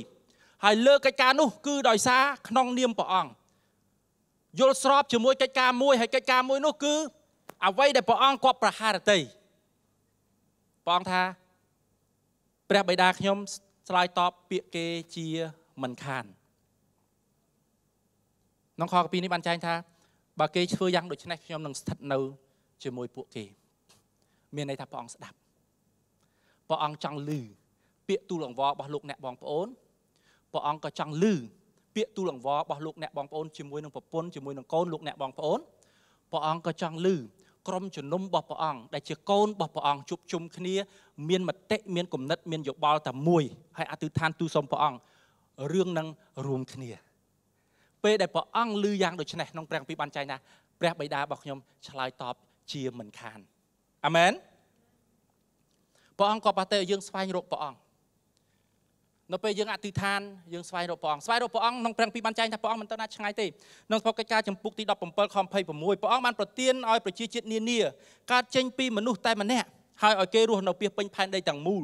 ហើយលើកិច្ចការនោះគឺដោយសារក្នុងនាមព្រះអង្គយល់ស្របជាមួយកិច្ចការមួយ ហើយកិច្ចការមួយនោះ គឺអ្វីដែលព្រះអង្គគាត់ប្រហារតីព្រះអង្គថាព្រះបិតាខ្ញុំឆ្លើយតបពាក្យគេជាមិនខានក្នុងខកពីនេះបានចែងថាបើគេធ្វើយ៉ាងដូច្នេះខ្ញុំនឹងស្ថិតនៅ ជាមួយពួកគេ មានន័យថាព្រះអង្គស្ដាប់ព្រះអង្គចង់លឺពាក្យទូលអង្វររបស់លោកអ្នកបងប្អូនព្រះអង្គក៏ចង់លឺពាក្យទូលអង្វររបស់លោកអ្នកបងប្អូនជាមួយនឹងប្រពន្ធជាមួយនឹងកូនលោកអ្នកបងប្អូនព្រះអង្គក៏ចង់លឺក្រុមជំនុំរបស់ព្រះអង្គដែលជាកូនរបស់ព្រះអង្គជួបជុំគ្នា មានមតិមានគំនិតមានយោបល់តែមួយហើយអធិដ្ឋានទូលសូមព្រះអង្គរឿងនឹងរួមគ្នាពេលដែលព្រះអង្គឮយ៉ាងដូចនេះក្នុងព្រះគម្ពីរបានចែងថាព្រះបិតារបស់ខ្ញុំឆ្លើយតបជាមិនខានអាមែនព្រះអង្គក៏ប្រទែយើងស្វែងរកព្រះអង្គនៅពេលយើងអធិដ្ឋានយើងស្វែងរកព្រះអង្គស្វែងរកព្រះអង្គក្នុងព្រះពីបានចែងថាព្រះអង្គមិនទៅណាឆ្ងាយទេក្នុងសភកិច្ចការចម្ពុះទី17ខ26ព្រះអង្គបានប្រទានឲ្យប្រជាជាតិនានាកើតចេញពីមនុស្សតែម្នាក់ហើយឲ្យគេរស់នៅពាសពេញផែនដីទាំងមូល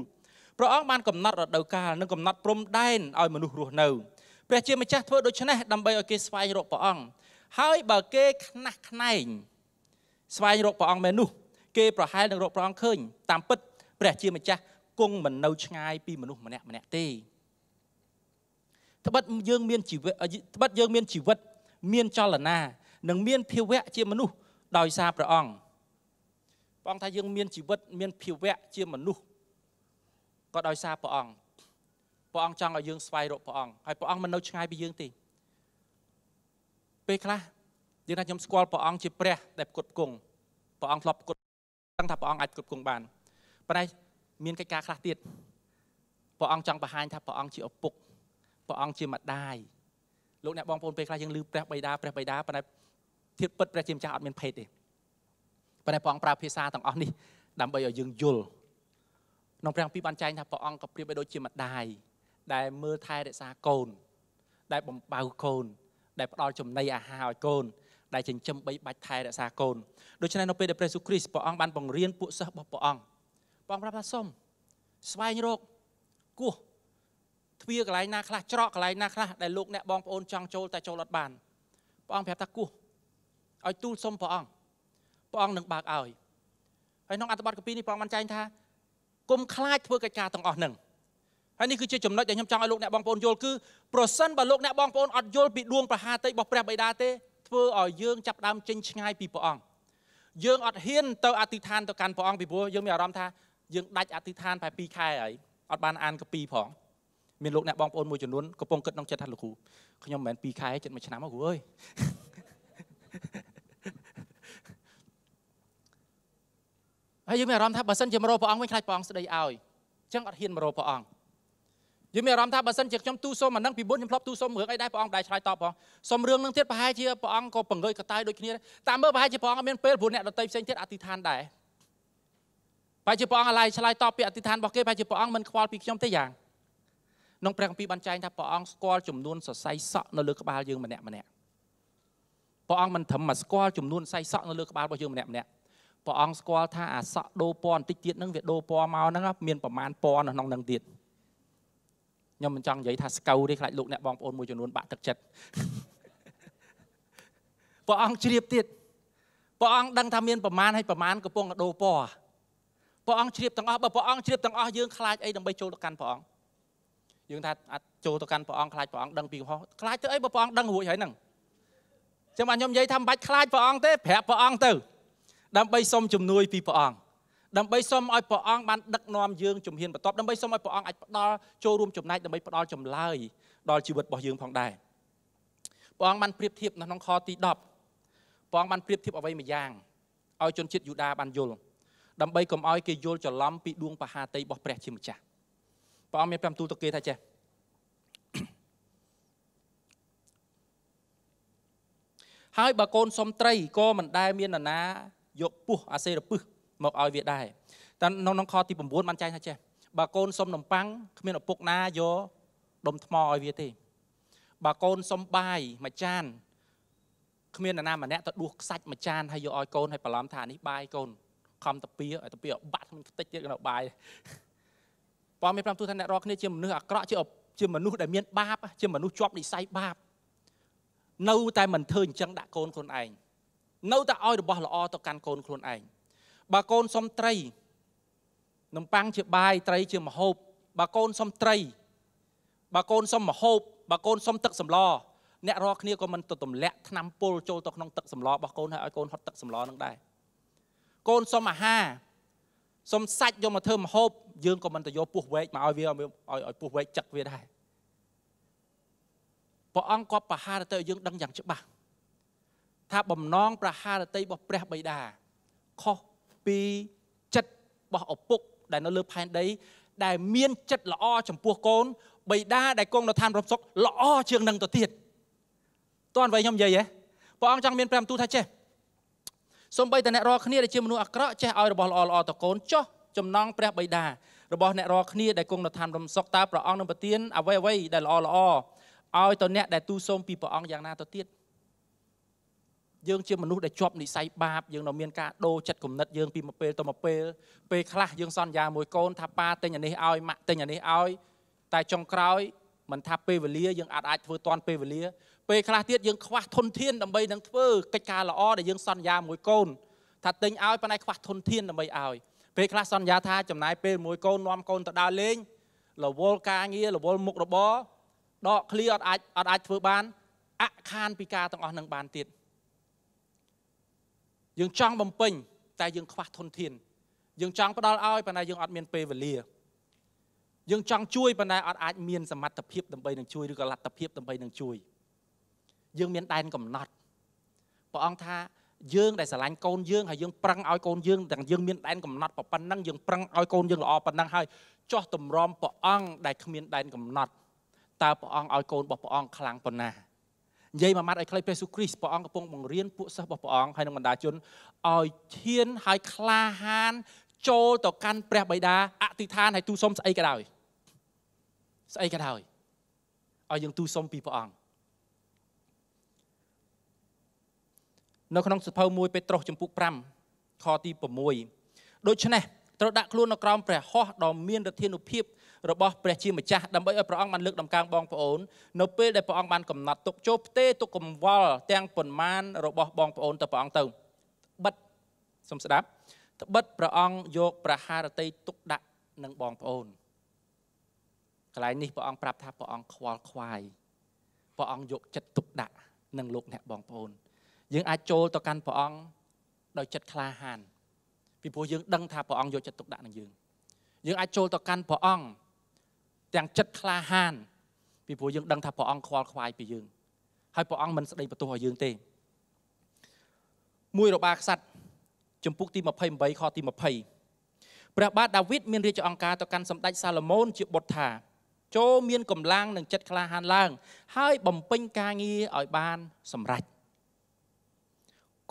ព្រះអង្គបានកំណត់រដូវកាលនិងកំណត់ព្រំដែនឲ្យមនុស្សរស់នៅព្រះជាម្ចាស់ធ្វើដូច្នេះដើម្បីឲ្យគេស្វែងរកព្រះអង្គហើយបើគេខ្នះខ្នែងស្វែងរកព្រះអង្គមែននោះគេប្រហែលនឹងរកព្រះអង្គឃើញតាមពិតព្រះជាម្ចាស់គង់មិននៅឆ្ងាយពីមនុស្សម្នាក់ម្នាក់ទេត្បិតយើងមានជីវិតត្បិតយើងមានជីវិតមានចលនានិងមានភាវៈជាមនុស្សដោយសារព្រះអង្គព្រះអង្គថាយើងមាន ជីវិត មានភាវៈជាមនុស្សក៏ដោយសារព្រះអង្គព្រះអង្គចង់ឲ្យយើងស្វែងរកព្រះអង្គហើយព្រះអង្គមិននៅឆ្ងាយពីយើងទេពេលខ្លះយើងថាខ្ញុំស្គាល់ព្រះអង្គជាព្រះ ដែលផ្គត់ផ្គង់ព្រះអង្គធ្លាប់ផ្គត់តាំងថាព្រះអង្គអាចផ្គត់ផ្គង់បានប៉ុន្តែមានកិច្ចការខ្លះទៀតព្រះអង្គចង់បង្ហាញថាព្រះអង្គជាឪពុកព្រះអង្គជាម្ដាយលោកអ្នកបងប្អូនពេលខ្លះយើងឮព្រះបិតាព្រះបិតាប៉ុន្តែធៀបពិតព្រះជាម្ចាស់អត់មានភេទទេប៉ុន្តែព្រះអង្គប្រើភាសាទាំងអស់នេះដើម្បីឲ្យយើងយល់ក្នុងព្រះគម្ពីរបានចែងថាព្រះអង្គក៏ប្រៀបដូចជាម្ដាយដែលមើលថែរក្សាកូន ដែលបំបៅកូនដែលផ្ដល់ចំណីអាហារឲ្យកូន ដែលចិញ្ចឹមបីបាច់ថែរក្សាកូនដូច្នេះនៅពេលដែលព្រះយេស៊ូវគ្រីស្ទព្រះអង្គបានបង្រៀនពួកសិស្សរបស់ព្រះអង្គបងប្រាប់ថាសុំស្វែងរកគោះទ្វារកន្លែងណាខ្លះច្រកកន្លែងណាខ្លះដែលលោកអ្នកបងប្អូន ចង់ចូលតែចូលអត់បានព្រះអង្គប្រាប់ថាគោះឲ្យទូលសុំព្រះអង្គព្រះអង្គនឹងបើកឲ្យហើយក្នុងអត្ថបទកាពីនេះព្រះអង្គបានចែងថាគុំខ្លាចធ្វើកិច្ចការទាំងអស់នឹងហើយនេះគឺជាចំណុចដែលខ្ញុំចង់ឲ្យលោកអ្នក បងប្អូនយល់គឺប្រសិនបើលោកអ្នកបងប្អូនអត់យល់ពីដួងប្រហាតីរបស់ព្រះបិតាទេធ្វើឲ្យយើងចាប់ដើមចេញឆ្ងាយពីព្រះអង្គយើងអត់ហ៊ានទៅអធិដ្ឋានទៅកាន់ព្រះអង្គពីព្រោះយើងមានអារម្មណ៍ថាយើងដាច់អធិដ្ឋានតែ2ខែហើយអត់បានអានកពីផងមានលោកអ្នកបងប្អូនមួយចំនួនកំពុងគិតក្នុងចិត្តថាលោកគ្រូខ្ញុំមិនមែន2ខែចិត្តមួយឆ្នាំហ៎គ្រូអើយហើយយើងមានអារម្មណ៍ថាបើសិនជាមករកព្រះអង្គវិញខ្លាចព្រះអង្គស្ដីឲ្យអញ្ចឹងអត់ហ៊ានមករកព្រះអង្គយើងមានអារម្មណ៍ថាបើសិនជាខ្ញុំទូសុំអានឹងពីមុនខ្ញុំធ្លាប់ទូសុំរឿងអីដែរព្រះអង្គដែរឆ្លើយតបផងសុំរឿងនឹងទៀតប្រហែលជាព្រះអង្គក៏បង្រើយកតៅដូចគ្នាតាមមើលប្រហែលជាព្រះអង្គអត់មានពេលព្រោះអ្នកដតីផ្សេងទៀតអធិដ្ឋានដែរប្រហែលជាព្រះអង្គអាឡ័យឆ្លើយតបពាក្យអធិដ្ឋានរបស់គេប្រហែលជាព្រះអង្គមិនខ្វល់ពីខ្ញុំទេយ៉ាងក្នុងព្រះគម្ពីរបានចែងថាព្រះអង្គស្គាល់ចំនួនសរសៃសក់នៅលើក្បាលយើងម្នាក់ម្នាក់ព្រះអង្គមិនត្រឹមតែស្គាល់ចំនួនសរសៃសក់នៅលើក្បាលរបស់យើងម្នាក់ម្នាក់ព្រះអង្គស្គាល់ថាអាសក់ដូរពណ៌បន្តិចទៀតហ្នឹងវាដូរពណ៌មកហ្នឹងមានប្រមាណពណ៌នៅក្នុងហ្នឹងទៀតខ្ញុំមិនចង់និយាយថាស្កូវទេខ្លាចលោកអ្នកបងប្អូនមួយចំនួនបាក់ទឹកចិត្តព្រះអង្គជ្រាបទៀតព្រះអង្គដឹងថាមានប្រមាណហើយប្រមាណកំពុងដូរពណ៌ព្រះអង្គជ្រាបទាំងអស់បើព្រះអង្គជ្រាបទាំងអស់យើងខ្លាចអីដើម្បីចូលទៅកាន់ព្រះអង្គយើងថាអាចចូលទៅកាន់ព្រះអង្គខ្លាចព្រះអង្គដឹងពីកំហុសខ្លាចទៅអីបើព្រះអង្គដឹងរួចហើយហ្នឹងចឹងបាទខ្ញុំនិយាយថាមិនបាច់ខ្លាចព្រះអង្គទេប្រាប់ព្រះអង្គទៅដើម្បីសុំជំនួយពីព្រះអង្គដើម្បីសុំឲ្យព្រះអង្គបានដឹកនាំយើងជំហានបន្ទាប់ដើម្បីសុំឲ្យព្រះអង្គអាចផ្ដល់ចូលរួមចំណែកដើម្បីផ្ដល់ចម្លើយដល់ជីវិតរបស់យើងផងដែរព្រះអង្គបានប្រៀបធៀបនៅក្នុងខទី10ព្រះអង្គបានប្រៀបធៀបអ្វីមួយយ៉ាងឲ្យជនជាតិយូដាបានយល់ដើម្បីកុំឲ្យគេយល់ច្រឡំពីដួងបហាតីរបស់ព្រះជាម្ចាស់ព្រះអង្គមានប្រាំទូលទៅគេថាចេះហើយបើកូនសុំត្រីក៏មិនដែលមាននរណា យកពុះអាសេរពឹសមកឲ្យវាដែរតែនៅក្នុងខទី9បានចែងថាចេះបើកូនសុំនំប៉័ងគ្មានឪពុកណាយកដុំថ្មឲ្យវាទេបើកូនសុំបាយមួយចានគ្មាននរណាម្នាក់ទៅដួសខ្សាច់មួយចានហើយយកឲ្យកូនហើយបន្លំថានេះបាយកូនខំតាពីឲ្យតាពីបាត់មិនខ្ទេចទៀតក្នុងបាយព្រះមានប្រាំទូថាអ្នករាល់គ្នាជាមនុស្សអាក្រក់ជាជាមនុស្សដែលមានបាបជាមនុស្សជាប់និស័យបាបនៅតែមិនធ្វើអញ្ចឹងដាក់កូនខ្លួនឯងនៅតែឲ្យរបស់ល្អទៅកាន់កូនខ្លួនឯងបើកូនសុំត្រីនំប៉័ងជាបាយត្រីជាម្ហូបបើកូនសុំត្រីបើកូនសុំម្ហូបបើកូនសុំទឹកសម្លអ្នករាល់គ្នាក៏មិនទៅទម្លាក់ថ្នាំពុលចូលទៅក្នុងទឹកសម្លរបស់កូនហើយឲ្យកូនហត់ទឹកសម្លនឹងដែរកូនសុំអាហារសុំសាច់យកមកធ្វើម្ហូបយើងក៏មិនទៅយកពោះវែកមកឲ្យវាឲ្យឲ្យពោះវែកចឹកវាដែរព្រះអង្គគាត់ប្រហារតីយើងដឹងយ៉ាងច្បាស់ថាបំណងប្រហារតីរបស់ព្រះបិតាខុសពីចិត្តរបស់ឪពុកដែលនៅលើផែនដី ដែល មានចិត្តល្អចំពោះកូនបិតាដែលគង់នៅឋានរំសុខល្អជាងនឹងទៅទៀតតើអ្វីខ្ញុំនិយាយហ៎ព្រះអង្គចង់មានព្រះបន្ទូលថាចេះសូម្បីតែអ្នករាល់គ្នាដែលជាមនុស្សអាក្រក់ចេះឲ្យរបស់ល្អល្អតកូនចោះចំណងព្រះបិតារបស់អ្នករាល់គ្នាដែលគង់នៅឋានរំសុខតើព្រះអង្គនឹងប្រទានអ្វីអ្វីដែលល្អល្អឲ្យទៅអ្នកដែលទូសូមពីព្រះអង្គយ៉ាងណាទៅទៀតយើងជាមនុស្សដែលជាប់និស័យបាបយើងនៅមានការដូរចិត្តគំនិតយើង ពីមួយពេលទៅមួយពេល ពេលខ្លះយើងសន្យាមួយកូនថាប៉ាទិញអានេះឲ្យម៉ាក់ទិញអានេះឲ្យតែចុងក្រោយ មិនថាពេលវេលាយើងអាចអាចធ្វើតាន់ពេលវេលាពេលខ្លះទៀតយើងខ្វះធនធានដើម្បីនឹងធ្វើកិច្ចការល្អដែលយើងសន្យាមួយកូនថាទិញឲ្យប៉ុន្តែខ្វះធនធានដើម្បីឲ្យពេលខ្លះសន្យាថាចំណាយពេលមួយកូននាំកូនទៅដើរលេងរវល់ការងាររវល់មុខរបរដកឃ្លីអត់អាចអត់អាចធ្វើបានអខានពីការទាំងអស់នឹងបានទៀតយើងចង់បំពេញតែយើងខ្វះធនធានយើងចង់ផ្ដល់ឲ្យប៉ុន្តែយើងអត់មានពេលវេលាយើងចង់ជួយប៉ុន្តែអត់អាចមានសមត្ថភាពដើម្បីនឹងជួយឬក៏លទ្ធភាពដើម្បីនឹងជួយយើងមានដែនកំណត់ព្រះអង្គថាយើងដែលស្រឡាញ់កូនយើងហើយយើងប្រឹងឲ្យកូនយើងទាំងយើងមានដែនកំណត់ប៉ុណ្ណឹងយើងប្រឹងឲ្យកូនយើងល្អប៉ុណ្ណឹងហើយចោះតម្រាំព្រះអង្គដែលគ្មានដែនកំណត់តើព្រះអង្គឲ្យកូនរបស់ព្រះអង្គខ្លាំងប៉ុណ្ណានិយាយមួយម៉ាត់ឲ្យខ្លីព្រះយេស៊ូវគ្រីស្ទព្រះអង្គកំពុងបង្រៀនពួកសិស្សរបស់ព្រះអង្គហើយនឹងបណ្ដាជនឲ្យឈានហើយក្លាហានចូលទៅកាន់ព្រះបិតាអធិដ្ឋានហើយទូសុំស្អីក៏ដោយស្អីក៏ដោយឲ្យយើងទូសុំពីព្រះអង្គនៅក្នុងសភៅមួយពេត្រុសចំពុក5ខទី6ដូច្នេះត្រូវដាក់ខ្លួននៅក្រោមព្រះហស្ថដ៏មានឫទ្ធានុភាពរបស់ព្រះជាម្ចាស់ដើម្បីឲ្យព្រះអង្គបានលើកដំកើងបងប្អូននៅពេលដែលព្រះអង្គបានកំណត់ទុកចូលផ្ទេទុកកង្វល់ទាំងប៉ុន្មាន របស់ បងប្អូនទៅព្រះអង្គទៅបិទសំស្ដាប់ត្បិតព្រះអង្គយកប្រហារតីទុកដាក់នឹងបងប្អូនកន្លែងនេះព្រះអង្គប្រាប់ថាព្រះអង្គខ្វល់ខ្វាយព្រះអង្គយកចិត្តទុកដាក់នឹងលោកអ្នកបងប្អូនយើងអាចចូលទៅកាន់ព្រះអង្គដោយចិត្តក្លាហានពីព្រោះយើងដឹងថាព្រះអង្គយកចិត្តទុកដាក់នឹងយើង យើង អាចចូលទៅកាន់ព្រះអង្គទាំងចិត្តក្លាហានពីព្រោះយើងដឹងថាព្រះអង្គខ្វល់ខ្វាយពីយើង ហើយព្រះអង្គមិនស្ដីបន្ទោសឲ្យយើងទេមួយរបាខ្សាត់ជំពូកទី28ខទី20ព្រះបាទដាវីតមានរាជអង្ការទៅកាន់សម្ដេចសាឡូមោនជាបុត្រថា ចូលមានកម្លាំងនិងចិត្តក្លាហានឡើង ហើយបំពេញការងារឲ្យបានសម្រេច។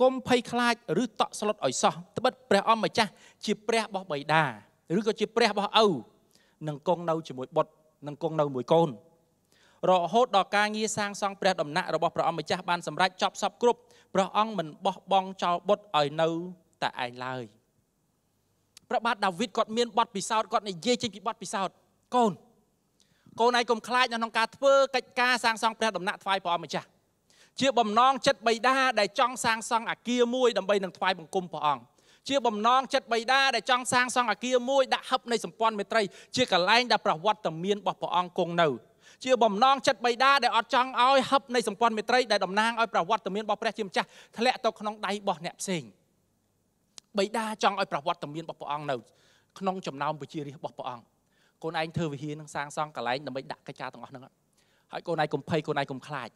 កុំភ័យខ្លាចឬតក់ស្លុតឲ្យសោះត្បិតព្រះអម្ចាស់ជាព្រះរបស់បិតាឬក៏ជាព្រះរបស់ឪនឹងគង់នៅជាមួយបុត្រនឹងគង់នៅមួយកូនរហូតដល់ការងារសាងសង់ព្រះដំណាក់របស់ព្រះអង្គម្ចាស់បានសម្រេចចប់សពគ្រប់ព្រះអង្គមិនបោះបង់ចោលបុត្រឲ្យនៅតែឯងឡើយព្រះបាទដាវីតគាត់មានបទពិសោធន៍គាត់និយាយចេញពីបទពិសោធន៍កូនកូនឯងកុំខ្លាចនៅក្នុងការធ្វើកិច្ចការសាងសង់ព្រះដំណាក់ថ្វាយព្រះអង្គម្ចាស់ជាបំណងចិត្តបិតាដែលចង់សាងសង់អាគារមួយដើម្បីនឹងថ្វាយបង្គំព្រះអង្គជាបំណងចិត្តបិតាដែលចង់សាងសង់អាគារមួយដាក់ហឹបនៃសម្ព័ន្ធមេត្រីជាកលែងដែលប្រវត្តិមានរបស់ព្រះអង្គគង់នៅ ជាបំណងចិត្តបិតាដែលអត់ចង់ឲ្យហឹបនៃសម្ព័ន្ធមេត្រីដែលតំណាងឲ្យប្រវត្តិមានរបស់ព្រះជាម្ចាស់ធ្លាក់ទៅក្នុងដៃរបស់អ្នកផ្សេងបិតាចង់ឲ្យប្រវត្តិមានរបស់ព្រះអង្គនៅក្នុងចំណោមប្រជារាស្ត្ររបស់ព្រះអង្គកូនឯងធ្វើវិហារនឹងសាងសង់កន្លែងដើម្បីដាក់កិច្ចការទាំងអស់ហ្នឹងហើយកូនឯងកុំភ័យកូនឯងកុំខ្លាច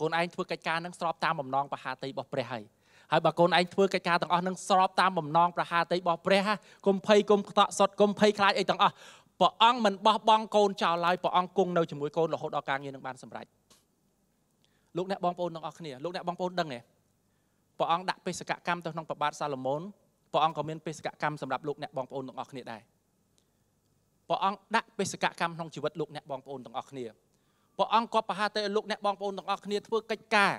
កូនឯងធ្វើកិច្ចការនឹងស្របតាមបំណងប្រហាតីរបស់ព្រះហើយហើយបើកូនឯងធ្វើកិច្ចការទាំងអស់នឹងស្របតាមបំណងប្រហាតីរបស់ព្រះគុំភ័យគុំខ្តក់សុតគុំភ័យខ្លាចអីទាំងអស់ព្រះអង្គមិនបោះបង់កូនចោលឡើយព្រះអង្គគង់នៅជាមួយកូនរហូតដល់ការងារនឹងបានសម្រេចលោកអ្នកបងប្អូនទាំងអស់គ្នាលោកអ្នកបងប្អូនដឹងទេព្រះអង្គដាក់បេសកកម្មទៅក្នុងប្របាទសាឡូមោនព្រះអង្គក៏មានបេសកកម្មសម្រាប់លោកអ្នកបងប្អូនទាំងអស់គ្នាដែរព្រះអង្គដាក់បេសកកម្មក្នុងជីវិតលោកអ្នកបងប្អូនទាំងអស់គ្នាព្រះអង្គគាត់ប្រហាតែលោកអ្នកបងប្អូនទាំងអស់គ្នាធ្វើកិច្ចការ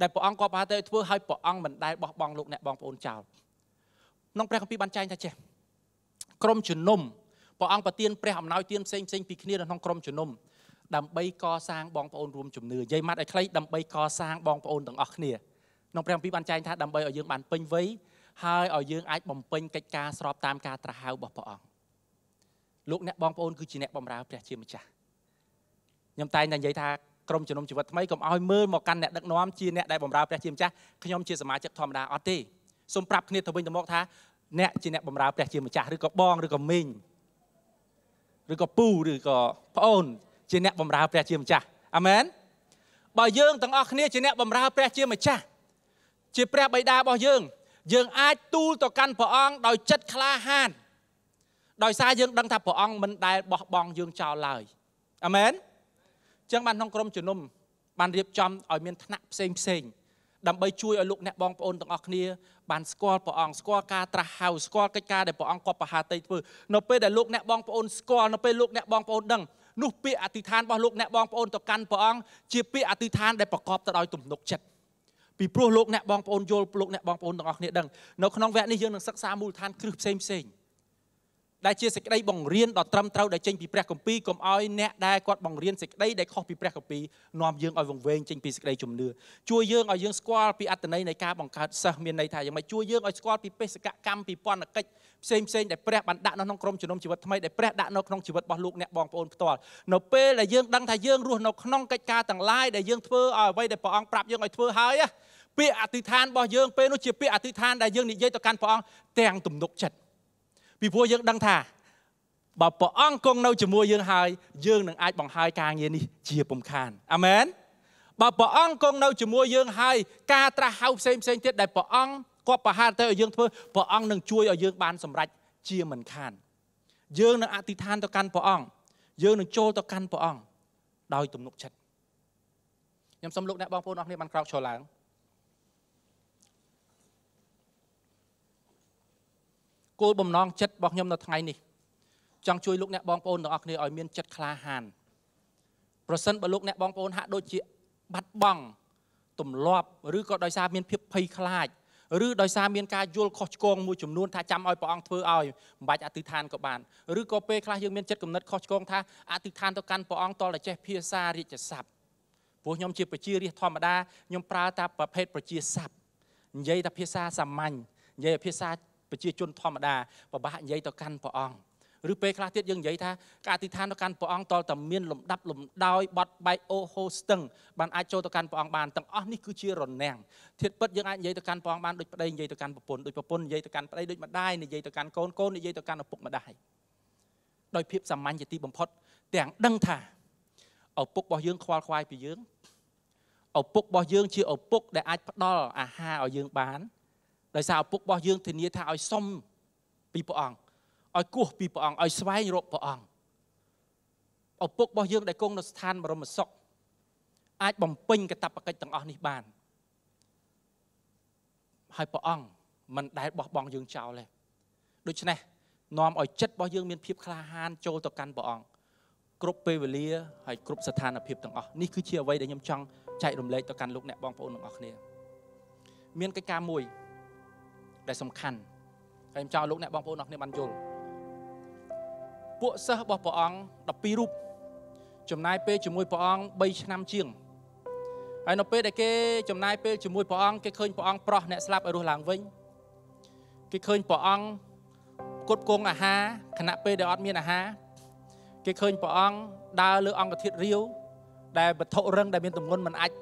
ដែលព្រះអង្គគាត់ប្រហាតែធ្វើឲ្យព្រះអង្គមិនដែលបោះបង់លោកអ្នកបងប្អូនចោលក្នុងព្រះគម្ពីរបានចែងថាចេះក្រុមជំនុំព្រះអង្គប្រទានព្រះអំណោយទានផ្សេងផ្សេងពីគ្នានៅក្នុងក្រុមជំនុំដើម្បីកសាងបងប្អូនរួមជំនឿនិយាយម៉ាត់ឲ្យខ្លីដើម្បីកសាងបងប្អូនទាំងអស់គ្នាក្នុងព្រះគម្ពីរបានចែងថាដើម្បីឲ្យយើងបានពេញវ័យហើយឲ្យយើងអាចបំពេញកិច្ចការស្របតាមការត្រាស់ហៅរបស់ព្រះអង្គលោកអ្នកបងប្អូនគឺជាអ្នកបម្រើព្រះជាម្ចាស់ខ្ញុំតែងតែនិយាយថាក្រុមជំនុំជីវិតថ្មីកុំឲ្យមើលមកកាន់អ្នកដឹកនាំជាអ្នកដែលបម្រើព្រះជាម្ចាស់ខ្ញុំជាសមាជិកធម្មតាអត់ទេសូមប្រាប់គ្នាទៅវិញទៅមកថាអ្នកជាអ្នកបម្រើព្រះជាម្ចាស់ឬក៏បងឬក៏មីងឬក៏ពូឬក៏ប្អូនជាអ្នកបម្រើព្រះជាម្ចាស់អាមែនបើយើងទាំងអស់គ្នាជាអ្នកបម្រើព្រះជាម្ចាស់ជាព្រះបិតារបស់យើង យើងអាចទូលទៅកាន់ព្រះអង្គដោយចិត្តក្លាហានដោយសារយើងដឹងថាព្រះអង្គមិនដែលបោះបង់យើងចោលឡើយអាមែនចឹងបានក្នុងក្រុមជំនុំ បានរៀបចំឲ្យមានថ្នាក់ផ្សេងផ្សេងដើម្បីជួយឲ្យលោកអ្នកបងប្អូនទាំងអស់គ្នា បានស្គាល់ព្រះអង្គស្គាល់ការត្រាស់ហៅស្គាល់កិច្ចការដែលព្រះអង្គគាត់ប្រហាតីធ្វើនៅពេលដែលលោកអ្នកបងប្អូនស្គាល់នៅពេលលោកអ្នកបងប្អូនដឹងនោះពាក្យអធិដ្ឋានរបស់លោកអ្នកបងប្អូនទៅកាន់ព្រះអង្គជាពាក្យអធិដ្ឋានដែលប្រកបទៅដោយទំនុកចិត្តពីព្រោះលោកអ្នកបងប្អូនយល់លោកអ្នកបងប្អូនទាំងអស់គ្នាដឹងនៅក្នុងវគ្គនេះយើងនឹងសិក្សាមូលដ្ឋានគ្រឹះផ្សេងផ្សេងដែលជាសេចក្តីបង្រៀនដ៏ត្រឹមត្រូវដែលចេញពីព្រះគម្ពីរកុំឲ្យអ្នកដែលគាត់បង្រៀនសេចក្តីដែលខុសពីព្រះគម្ពីរនាំយើងឲ្យវង្វេងចេញពីសេចក្តីជំនឿជួយយើងឲ្យយើងស្គាល់ពីអត្តន័យនៃការបង្កើតសិស្សមានន័យថាយ៉ាងម៉េចជួយយើងឲ្យស្គាល់ពីបេសកកម្មពីពន្ធកិច្ចផ្សេងផ្សេងដែលព្រះបានដាក់នៅក្នុងក្រមជំនុំជីវិតថ្មីដែលព្រះដាក់នៅក្នុងជីវិតរបស់លោកអ្នកបងប្អូនផ្ទាល់នៅពេលដែលយើងដឹងថាយើងរស់នៅក្នុងកិច្ចការទាំងឡាយដែលយើងធ្វើឲ្យអ្វីដែលព្រះអង្គប្រាប់យើងឲ្យធ្វើហើយ ពាក្យអធិដ្ឋានរបស់យើងពេលនោះជាពាក្យអធិដ្ឋានដែលយើងនិយាយទៅកាន់ព្រះអង្គទាំងទំនុកចិត្តពីព្រោះយើងដឹងថាបើព្រះអង្គគង់នៅជាមួយយើងហើយយើងនឹងអាចបង្ហើយការងារនេះជាពំខានអាមែនបើព្រះអង្គគង់នៅជាមួយយើងហើយការត្រាស់ហៅផ្សេងផ្សេងទៀតដែលព្រះអង្គគាត់ប្រហារទៅឲ្យយើងធ្វើព្រះអង្គនឹងជួយឲ្យយើង បានសម្រេចជាមិនខាន យើងនឹងអធិដ្ឋានទៅកាន់ព្រះអង្គយើងនឹងចូលទៅកាន់ព្រះអង្គដោយទំនុកចិត្តខ្ញុំសូមលោកអ្នកបងប្អូនអស់គ្នាបានក្រោកឈរឡើង។គោលបំណងចិត្តរបស់ខ្ញុំនៅថ្ងៃនេះ ចង់ជួយលោកអ្នកបងប្អូនទាំងអស់គ្នាឲ្យមានចិត្តក្លាហានប្រសិនបើលោកអ្នកបងប្អូនហាក់ដូចជាបាត់បង់ទម្លាប់ឬក៏ដោយសារមានភាពភ័យខ្លាចឬដោយសារមានការយល់ខុសឆ្គងមួយចំនួនថាចាំឲ្យព្រះអង្គធ្វើឲ្យមិនបាច់អធិដ្ឋានក៏បានឬក៏ពេលខ្លះយើងមានចិត្តគំនិតខុសឆ្គងថាអធិដ្ឋានទៅកាន់ព្រះអង្គតលតែចេះភាសារាជស័ព្ទព្រោះខ្ញុំជាប្រជារាស្ត្រធម្មតាខ្ញុំប្រើតែប្រភេទប្រជាស័ព្ទនិយាយតែភាសាសាមញ្ញនិយាយភាសាប្រជាជនធម្មតាពិបាកនិយាយទៅកាន់ព្រះអង្គឬពេលខ្លះទៀតយើងនិយាយថាការអធិដ្ឋានទៅកាន់ព្រះអង្គតលតែមានលំដាប់លំដោយបត់បែកអូហូស្ទឹងបានអាចចូលទៅកាន់ព្រះអង្គបានទាំងអស់នេះគឺជារនាំងធៀបពិតយើងអាចនិយាយទៅកាន់ព្រះអង្គបានដូចប្តីនិយាយទៅកាន់ប្រពន្ធដូចប្រពន្ធនិយាយទៅកាន់ប្តីដូចម្ដាយនិយាយទៅកាន់កូនកូននិយាយទៅកាន់ឪពុកម្ដាយដោយភាពសាមញ្ញជាទីបំផុតទាំងដឹងថាឪពុករបស់យើងខ្វល់ខ្វាយពីយើងឪពុករបស់យើងជាឪពុកដែលអាចផ្ដល់អាហារឲ្យយើងបានដោយសារឪពុករបស់យើងធានាថាឲ្យសុំពីព្រះអង្គឲ្យគោះពីព្រះអង្គឲ្យស្វែងរកព្រះអង្គឪពុករបស់យើង ដែលគង់នៅស្ថាន បរមសុខអាចបំពេញកតបកិច្ចទាំងអស់នេះបានហើយព្រះអង្គមិនដែលបោះបង់យើងចោលទេដូច្នេះនាំឲ្យចិត្តរបស់យើងមាន ភាពក្លាហានចូលទៅកាន់ព្រះអង្គគ្រប់ពេលវេលាហើយគ្រប់ស្ថានភាពទាំងអស់នេះគឺជាអ្វីដែលខ្ញុំចង់ចែករំលែកទៅកាន់លោកអ្នកបងប្អូនទាំងអស់គ្នាមានកិច្ចការមួយដែលសំខាន់ហើយខ្ញុំចង់លោកអ្នកបងប្អូនអរគ្នាបានយល់ពួកសិស្សរបស់ព្រះអង្គ12រូបចំណាយពេលជាមួយព្រះអង្គ3ឆ្នាំជាងហើយនៅពេលដែលគេចំណាយពេលជាមួយព្រះអង្គគេឃើញព្រះអង្គប្រោះអ្នកស្លាប់ឲ្យរស់ឡើងវិញគេឃើញព្រះអង្គគត់គង់អាហារខណៈពេលដែលអត់មានអាហារគេឃើញព្រះអង្គដើរលើអង្គធាតុរាវដែលវត្ថុរឹង ដែលមានទម្ងន់មិនអាច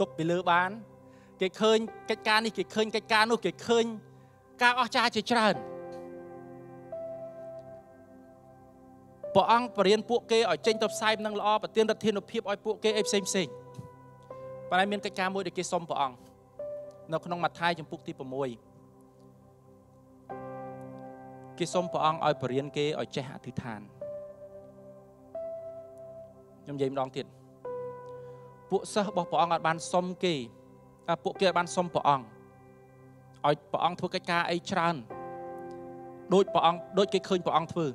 ទុកពីលើបានគេឃើញកិច្ចការនេះគេឃើញកិច្ចការនោះគេឃើញការអស្ចារ្យជាច្រើនព្រះអង្គបរៀនពួកគេឲ្យចេញទៅផ្សាយនឹងល្អប្រទានរដ្ឋាភិបាលឲ្យពួកគេអីផ្សេងផ្សេងប៉ុន្តែមានកិច្ចការមួយដែលគេសុំព្រះអង្គនៅ ក្នុងម៉ាថាយចំពុកទី6គេសុំព្រះអង្គឲ្យបរៀនគេឲ្យចេះអធិដ្ឋានខ្ញុំនិយាយម្ដងទៀតពួកសិស្សរបស់ព្រះអង្គអត់បានសុំគេពួកគេបានសុំព្រះអង្គឲ្យព្រះអង្គធ្វើកិច្ចការអីច្រើនដូចព្រះអង្គដូចគេឃើញព្រះអង្គធ្វើ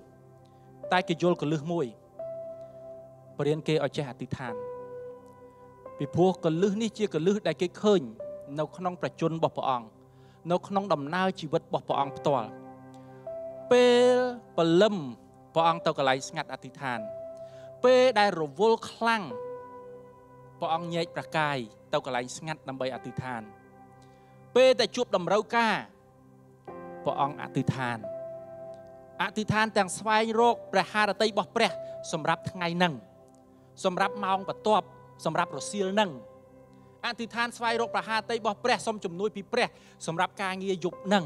តែគេយល់កលឹះមួយបរៀនគេឲ្យចេះអធិដ្ឋានពីព្រោះកលឹះនេះជាកលឹះដែលគេឃើញ នៅក្នុង ប្រជជនរបស់ព្រះអង្គនៅ ក្នុងដំណើរជីវិតរបស់ព្រះអង្គផ្ទាល់ពេលព្រលឹមព្រះអង្គទៅកន្លែងស្ងាត់អធិដ្ឋាន ពេលដែលរវល់ខ្លាំងព្រះអង្គញែកប្រកាយទៅកន្លែងស្ងាត់ដើម្បីអធិដ្ឋានពេលដែលជួបតម្រូវការព្រះអង្គអធិដ្ឋាន អធិដ្ឋានទាំងស្វែងរកព្រះハរតីរបស់ ព្រះ សម្រាប់ថ្ងៃនឹងសម្រាប់ម៉ោងបន្ទាប់សម្រាប់រសៀលនឹងអធិដ្ឋានស្វែងរកព្រះハរតីរបស់ ព្រះសូមជំនួយពីព្រះ សម្រាប់ការងារយប់នឹង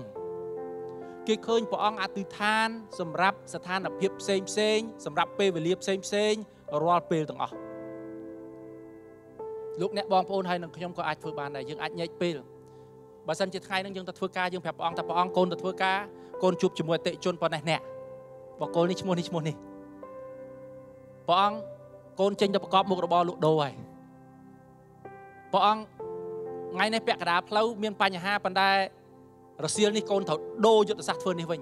គេឃើញព្រះអង្គអធិដ្ឋានសម្រាប់ស្ថានភាពផ្សេងផ្សេងសម្រាប់ពេលវេលាផ្សេងផ្សេងរាល់ពេលទាំងអស់លោកអ្នកបងប្អូនហើយនឹងខ្ញុំក៏អាចធ្វើបានដែរយើងអាចញែកពេលបើសិនជាថ្ងៃហ្នឹងយើងទៅធ្វើការយើងប្រាប់ព្រះអង្គថាព្រះអង្គកូនទៅធ្វើការកូនជួបជាមួយអតិជនប៉ុណ្ណេះអ្នកបើកូននេះឈ្មោះនេះឈ្មោះនេះព្រះអង្គកូនចេញទៅប្រកបមុខរបរលក់ដូរហើយព្រះអង្គថ្ងៃនេះពាក់កណ្ដាលផ្លូវមានបញ្ហាប៉ុន្តែរសៀលនេះកូនត្រូវដូរយុទ្ធសាស្ត្រធ្វើនេះវិញ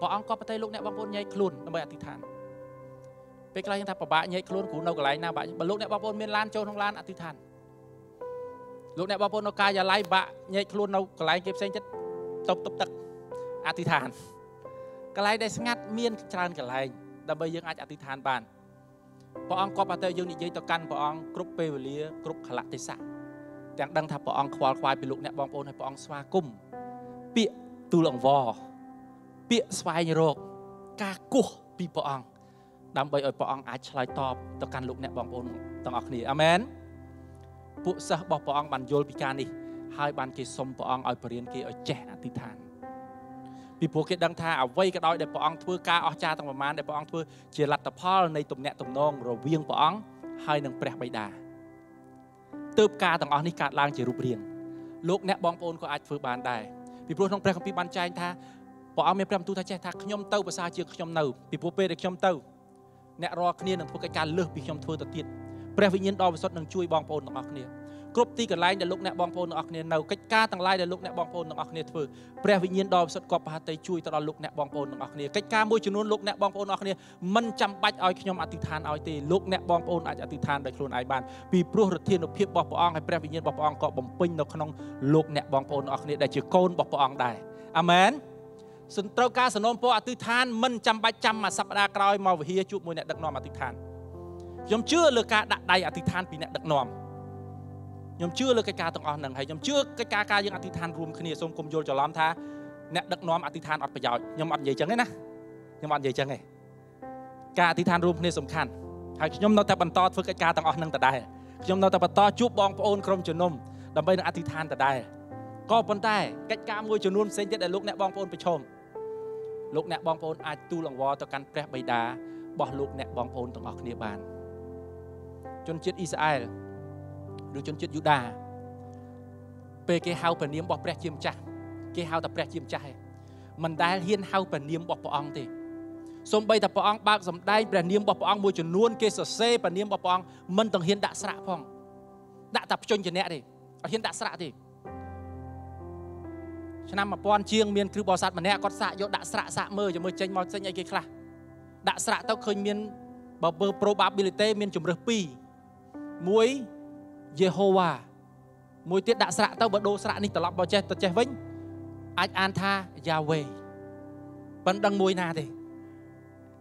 ព្រះអង្គក៏ប្រតិលោកអ្នកបងប្អូនញែកខ្លួនដើម្បីអធិដ្ឋានពេលខ្លះយើងថាពិបាកញែកខ្លួនគ្រូនៅកន្លែងណាបាក់បើលោកអ្នកបងប្អូនមានឡានចូលក្នុងឡានអធិដ្ឋានលោកអ្នកបងប្អូននៅកាយាល័យបាក់ញែកខ្លួននៅកន្លែងគេផ្សេងចិត្តតុបតុបទឹកអធិដ្ឋានកន្លែងដែលស្ងាត់មានច្រើនកន្លែងដើម្បីយើងអាចអធិដ្ឋានបានព្រះអង្គគាត់ប្រទើយើងនិយាយទៅកាន់ព្រះអង្គគ្រប់ពេលវេលា គ្រប់កលៈទេសៈទាំងដឹងថាព្រះអង្គខ្វល់ខ្វាយពីលោកអ្នកបងប្អូនហើយព្រះអង្គស្វាគមន៍ពាក្យទូលអង្វរពាក្យស្វែងរកការគោះពីព្រះអង្គដើម្បីឲ្យព្រះអង្គអាចឆ្លើយតបទៅកាន់លោកអ្នកបងប្អូនទាំងអស់គ្នាអាមែនពួកសិស្សរបស់ព្រះអង្គបានយល់ពីការនេះហើយបានគេសុំព្រះអង្គឲ្យបរៀនគេឲ្យចេះអធិដ្ឋានពីព្រោះគេដឹងថាអ្វីក៏ដោយដែលព្រះអង្គធ្វើការអស្ចារ្យទាំងប្រមាណដែលព្រះអង្គធ្វើជាលទ្ធផលនៃទំនាក់ទំនង រវាងព្រះអង្គហើយនិងព្រះបិតាទើបការទាំងអស់នេះកើតឡើងជារូបរាងលោកអ្នកបងប្អូនក៏អាចធ្វើបានដែរពីព្រោះក្នុងព្រះគម្ពីរបានចែងថាព្រះអង្គមានព្រះបន្ទូលថាចេះថាខ្ញុំទៅប្រសើរជាងខ្ញុំនៅពីព្រោះពេលដែលខ្ញុំទៅអ្នករាល់គ្នានឹងធ្វើកិច្ចការលើសពីខ្ញុំធ្វើទៅទៀតព្រះវិញ្ញាណដ៏បរិសុទ្ធនឹងជួយបងប្អូនទាំងអស់គ្នាគ្រប់ទីកន្លែងដែលលោកអ្នកបងប្អូនទាំងអស់គ្នានៅកិច្ចការទាំងឡាយដែលលោកអ្នកបងប្អូនទាំងអស់គ្នាធ្វើព្រះវិញ្ញាណដ៏បរិសុទ្ធក៏ប្រហាតីជួយទៅដល់លោកអ្នកបងប្អូនទាំងអស់គ្នាកិច្ចការមួយចំនួនលោកអ្នកបងប្អូនទាំងអស់គ្នាមិនចាំបាច់ឲ្យខ្ញុំអធិដ្ឋានឲ្យទេលោកអ្នកបងប្អូនអាចអធិដ្ឋានដោយខ្លួនឯងបានពីព្រោះឫទ្ធានុភាពរបស់ព្រះអង្គហើយព្រះវិញ្ញាណរបស់ព្រះអង្គក៏បំពេញនៅក្នុងលោកអ្នកបងប្អូនទាំងអស់គ្នាដែលជាកូនរបស់ព្រះអង្គដែរអាមែនសន្ត្រូវការសំណូមពរអធិដ្ឋានមិនចាំបាច់ចាំមួយសប្តាហ៍ក្រោយមកវិហារជួបមួយអ្នកដឹកនាំអធិដ្ឋានខ្ញុំជឿលើការដាក់ដៃអធិដ្ឋានពីអ្នកដឹកនាំខ្ញុំជឿលើកិច្ចការទាំងអស់ហ្នឹងហើយខ្ញុំជឿកិច្ចការការយើងអធិដ្ឋានរួមគ្នាសូមគុំយល់ច្រឡំថាអ្នកដឹកនាំអធិដ្ឋានអត់ប្រយោជន៍ខ្ញុំអត់និយាយចឹងទេណាខ្ញុំអត់និយាយចឹងទេការអធិដ្ឋានរួមគ្នាសំខាន់ហើយខ្ញុំនៅតែបន្តធ្វើកិច្ចការទាំងអស់ហ្នឹងដដែលខ្ញុំនៅតែបន្តជួបបងប្អូនក្រុមជំនុំដើម្បីនឹងអធិដ្ឋានដដែលក៏ប៉ុន្តែកិច្ចការមួយចំនួនផ្សេងទៀតដែលលោកអ្នកបងប្អូនប្រឈមលោកអ្នកបងប្អូនអាចទូលអង្វរទៅកាន់ព្រះបិតារបស់លោកអ្នកបងប្អូនទាំងអស់គ្នាបានជនជាតិអ៊ីស្រាអែលឬជនជាតិយូដាពេលគេហៅព្រះនាមរបស់ព្រះជាម្ចាស់គេហៅតែព្រះជាម្ចាស់ឯងមិនដែលហ៊ានហៅព្រះនាមរបស់ព្រះអង្គទេសូម្បីតែព្រះអង្គបើកសម្ដែងព្រះនាមរបស់ព្រះអង្គមួយចំនួនគេសរសេរព្រះនាមរបស់ព្រះអង្គមិនទាំងហ៊ានដាក់ស្រាក់ផងដាក់តែភ្ជញ្ជនៈទេអត់ហ៊ានដាក់ស្រាក់ទេឆ្នាំ1000ជាងមានគ្រឹះបោសាទម្នាក់គាត់សាក់យកដាក់ស្រាក់សាក់មើលចាំមើលចេញមកចេញអីគេខ្លះដាក់ស្រាក់ទៅឃើញមានបើមើល probability មានជំរឹះ2មួយយេហូវ៉ាមួយទៀតដាក់ស្រាក់ទៅបើដូរស្រាក់នេះត្រឡប់មកចេះទៅចេះវិញអាចអានថាយ៉ាវេប៉ិនដឹងមួយណាទេ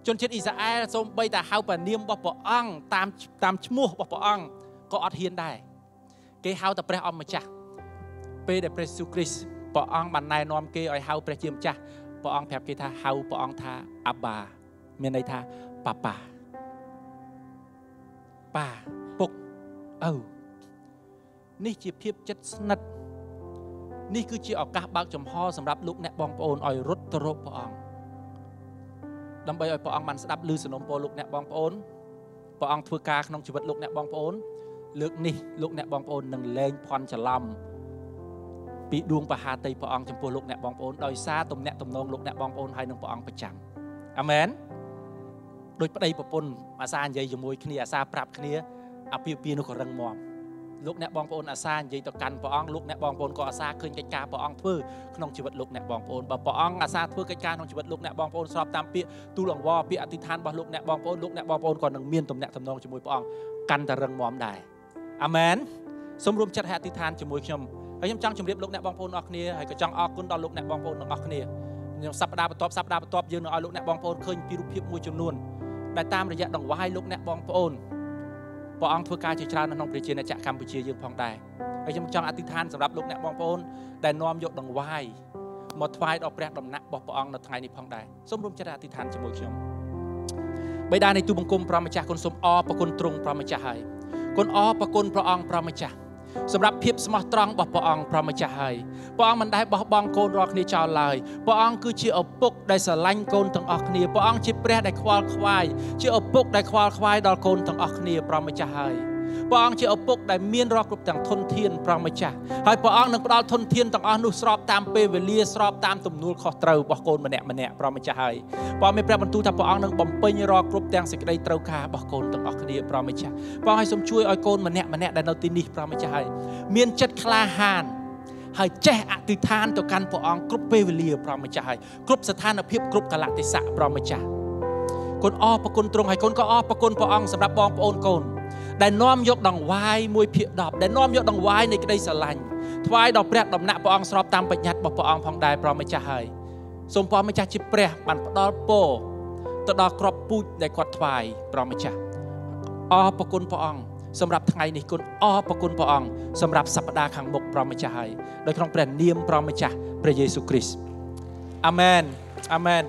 ជនជាតិអ៊ីស្រាអែលសូម្បីតែហៅព្រះនាមរបស់ព្រះអង្គតាមតាមឈ្មោះរបស់ព្រះអង្គក៏អត់ហ៊ានដែរគេហៅតែព្រះអង្គម្ចាស់ពេលដែលព្រះស៊ូគ្រីស្ទព្រះអង្គបានណែនាំគេឲ្យហៅព្រះជាម្ចាស់ព្រះអង្គប្រាប់គេថាហៅព្រះអង្គថាអាបា មានន័យថាប៉ាប៉ាប៉ាពុកឪនេះជាភាពចិត្តស្និទ្ធនេះគឺជាឱកាសបើកចំហសម្រាប់លោកអ្នកបងប្អូនឲ្យរត់ទៅរកព្រះអង្គដើម្បីឲ្យព្រះអង្គបានស្ដាប់ឮសំណូមពរលោកអ្នកបងប្អូនព្រះអង្គធ្វើការក្នុងជីវិតលោកអ្នកបងប្អូន លើកនេះលោកអ្នកបងប្អូននឹងលែងភ័ន្តច្រឡំពីដួងបហាតីព្រះអង្គចំពោះលោកអ្នក បងប្អូនដោយសារទំនាក់ទំនងលោកអ្នកបងប្អូនហើយនឹងព្រះអង្គប្រចាំអាមែនដោយប្តីប្រពន្ធអាសានិយាយជាមួយគ្នាអាសាប្រាប់គ្នាអាពាហ៍ពាហ៍នោះក៏រឹងមាំលោកអ្នកបងប្អូនអាសានិយាយទៅកាន់ព្រះអង្គលោកអ្នកបងប្អូនក៏អាសាឃើញកិច្ចការព្រះអង្គធ្វើក្នុងជីវិតលោកអ្នកបងប្អូនបើព្រះអង្គអាសាធ្វើកិច្ចការក្នុងជីវិតលោកអ្នកបងប្អូនស្របតាមពាក្យទូលអង្វរពាក្យអធិដ្ឋានរបស់លោកអ្នកបងប្អូនលោកអ្នកបងប្អូនក៏នឹងមានទំនាក់ទំនងជាមួយព្រះអង្គកាន់តែរឹងមាំដែរអាមែនសូមរួមចិត្តហេតុអធិដ្ឋានជាមួយខ្ញុំហើយខ្ញុំចង់ជម្រាបលោកអ្នកបងប្អូនអស់គ្នាហើយក៏ចង់អរគុណដល់លោកអ្នកបងប្អូនទាំងអស់គ្នាខ្ញុំសប្តាហ៍បន្ទាប់សប្តាហ៍បន្ទាប់យើងនឹងឲ្យលោកអ្នកបងប្អូនឃើញពីរូបភាពមួយចំនួនដែលតាមរយៈដង្វាយលោកអ្នកបងប្អូនព្រះអង្គធ្វើការជាច្រើននៅក្នុងប្រជាណាចក្រកម្ពុជាយើងផងដែរហើយខ្ញុំចង់អធិដ្ឋានសម្រាប់លោកអ្នកបងប្អូនដែលនាំយកដង្វាយមកថ្វាយដល់ព្រះដំណាក់របស់ព្រះអង្គនៅថ្ងៃនេះផងដែរសូមរួមចិត្តអធិដ្ឋានជាមួយខ្ញុំបិតានៃទូបង្គំព្រះម្ចាស់គុណសូមអរព្រគុណទ្រង់ព្រះម្ចាស់ហើយគុណអរព្រគុណព្រះអង្គព្រះម្ចាស់សម្រាប់ភាពស្មោះត្រង់របស់ព្រះអង្គព្រះម្ចាស់ហើយព្រះអង្គមិនដែលបោះបង់កូនរាល់គ្នាចោលឡើយព្រះអង្គគឺជាឪពុកដែលស្រឡាញ់កូនទាំងអស់គ្នាព្រះអង្គជាព្រះដែលខ្វល់ខ្វាយជាឪពុកដែលខ្វល់ខ្វាយដល់កូនទាំងអស់គ្នាព្រះម្ចាស់ហើយព្រះអង្គជាឪពុកដែលមានរាល់គ្រប់ទាំងធនធានព្រះម្ចាស់ហើយព្រះអង្គនឹងផ្ដល់ធនធានទាំងអស់នោះស្របតាមពេលវេលាស្របតាមទំនួលខុសត្រូវរបស់កូនម្នាក់ម្នាក់ព្រះម្ចាស់ហើយព្រះអង្គមានព្រះបន្ទូលថាព្រះអង្គនឹងបំពេញរាល់គ្រប់ទាំងសេចក្តីត្រូវការរបស់កូនទាំងអស់គ្នាព្រះម្ចាស់ព្រះអង្គឲ្យសូមជួយឲ្យកូនម្នាក់ម្នាក់ដែលនៅទីនេះព្រះម្ចាស់ហើយមានចិត្តក្លាហាន ហើយចេះអធិដ្ឋានទៅកាន់ព្រះអង្គគ្រប់ពេលវេលាព្រះម្ចាស់ហើយគ្រប់ស្ថានភាពគ្រប់កលៈទេសៈព្រះម្ចាស់កូនអរប្រគុណទ្រង់ហើយកូនក៏អរប្រគុណព្រះអង្គសម្រាប់បងប្អូនកូនដែលនាំយកដង្វាយមួយភាគ10ដែលនាំយកដង្វាយនៃក្តីស្រឡាញ់ថ្វាយដល់ព្រះដំណាក់ព្រះអង្គស្របតាមបញ្ញត្តិរបស់ព្រះអង្គផងដែរព្រះម្ចាស់ហើយសូមព្រះម្ចាស់ជាព្រះបានផ្ដល់ពរទៅដល់ក្របពូជដែលគាត់ថ្វាយព្រះម្ចាស់អរប្រគុណព្រះអង្គសម្រាប់ថ្ងៃនេះគុណអរប្រគុណព្រះអង្គសម្រាប់សប្តាហ៍ខាងមុខព្រះម្ចាស់ហើយដោយក្នុងព្រះនាមព្រះម្ចាស់ព្រះយេស៊ូវគ្រីស្ទអាមែនអាមែន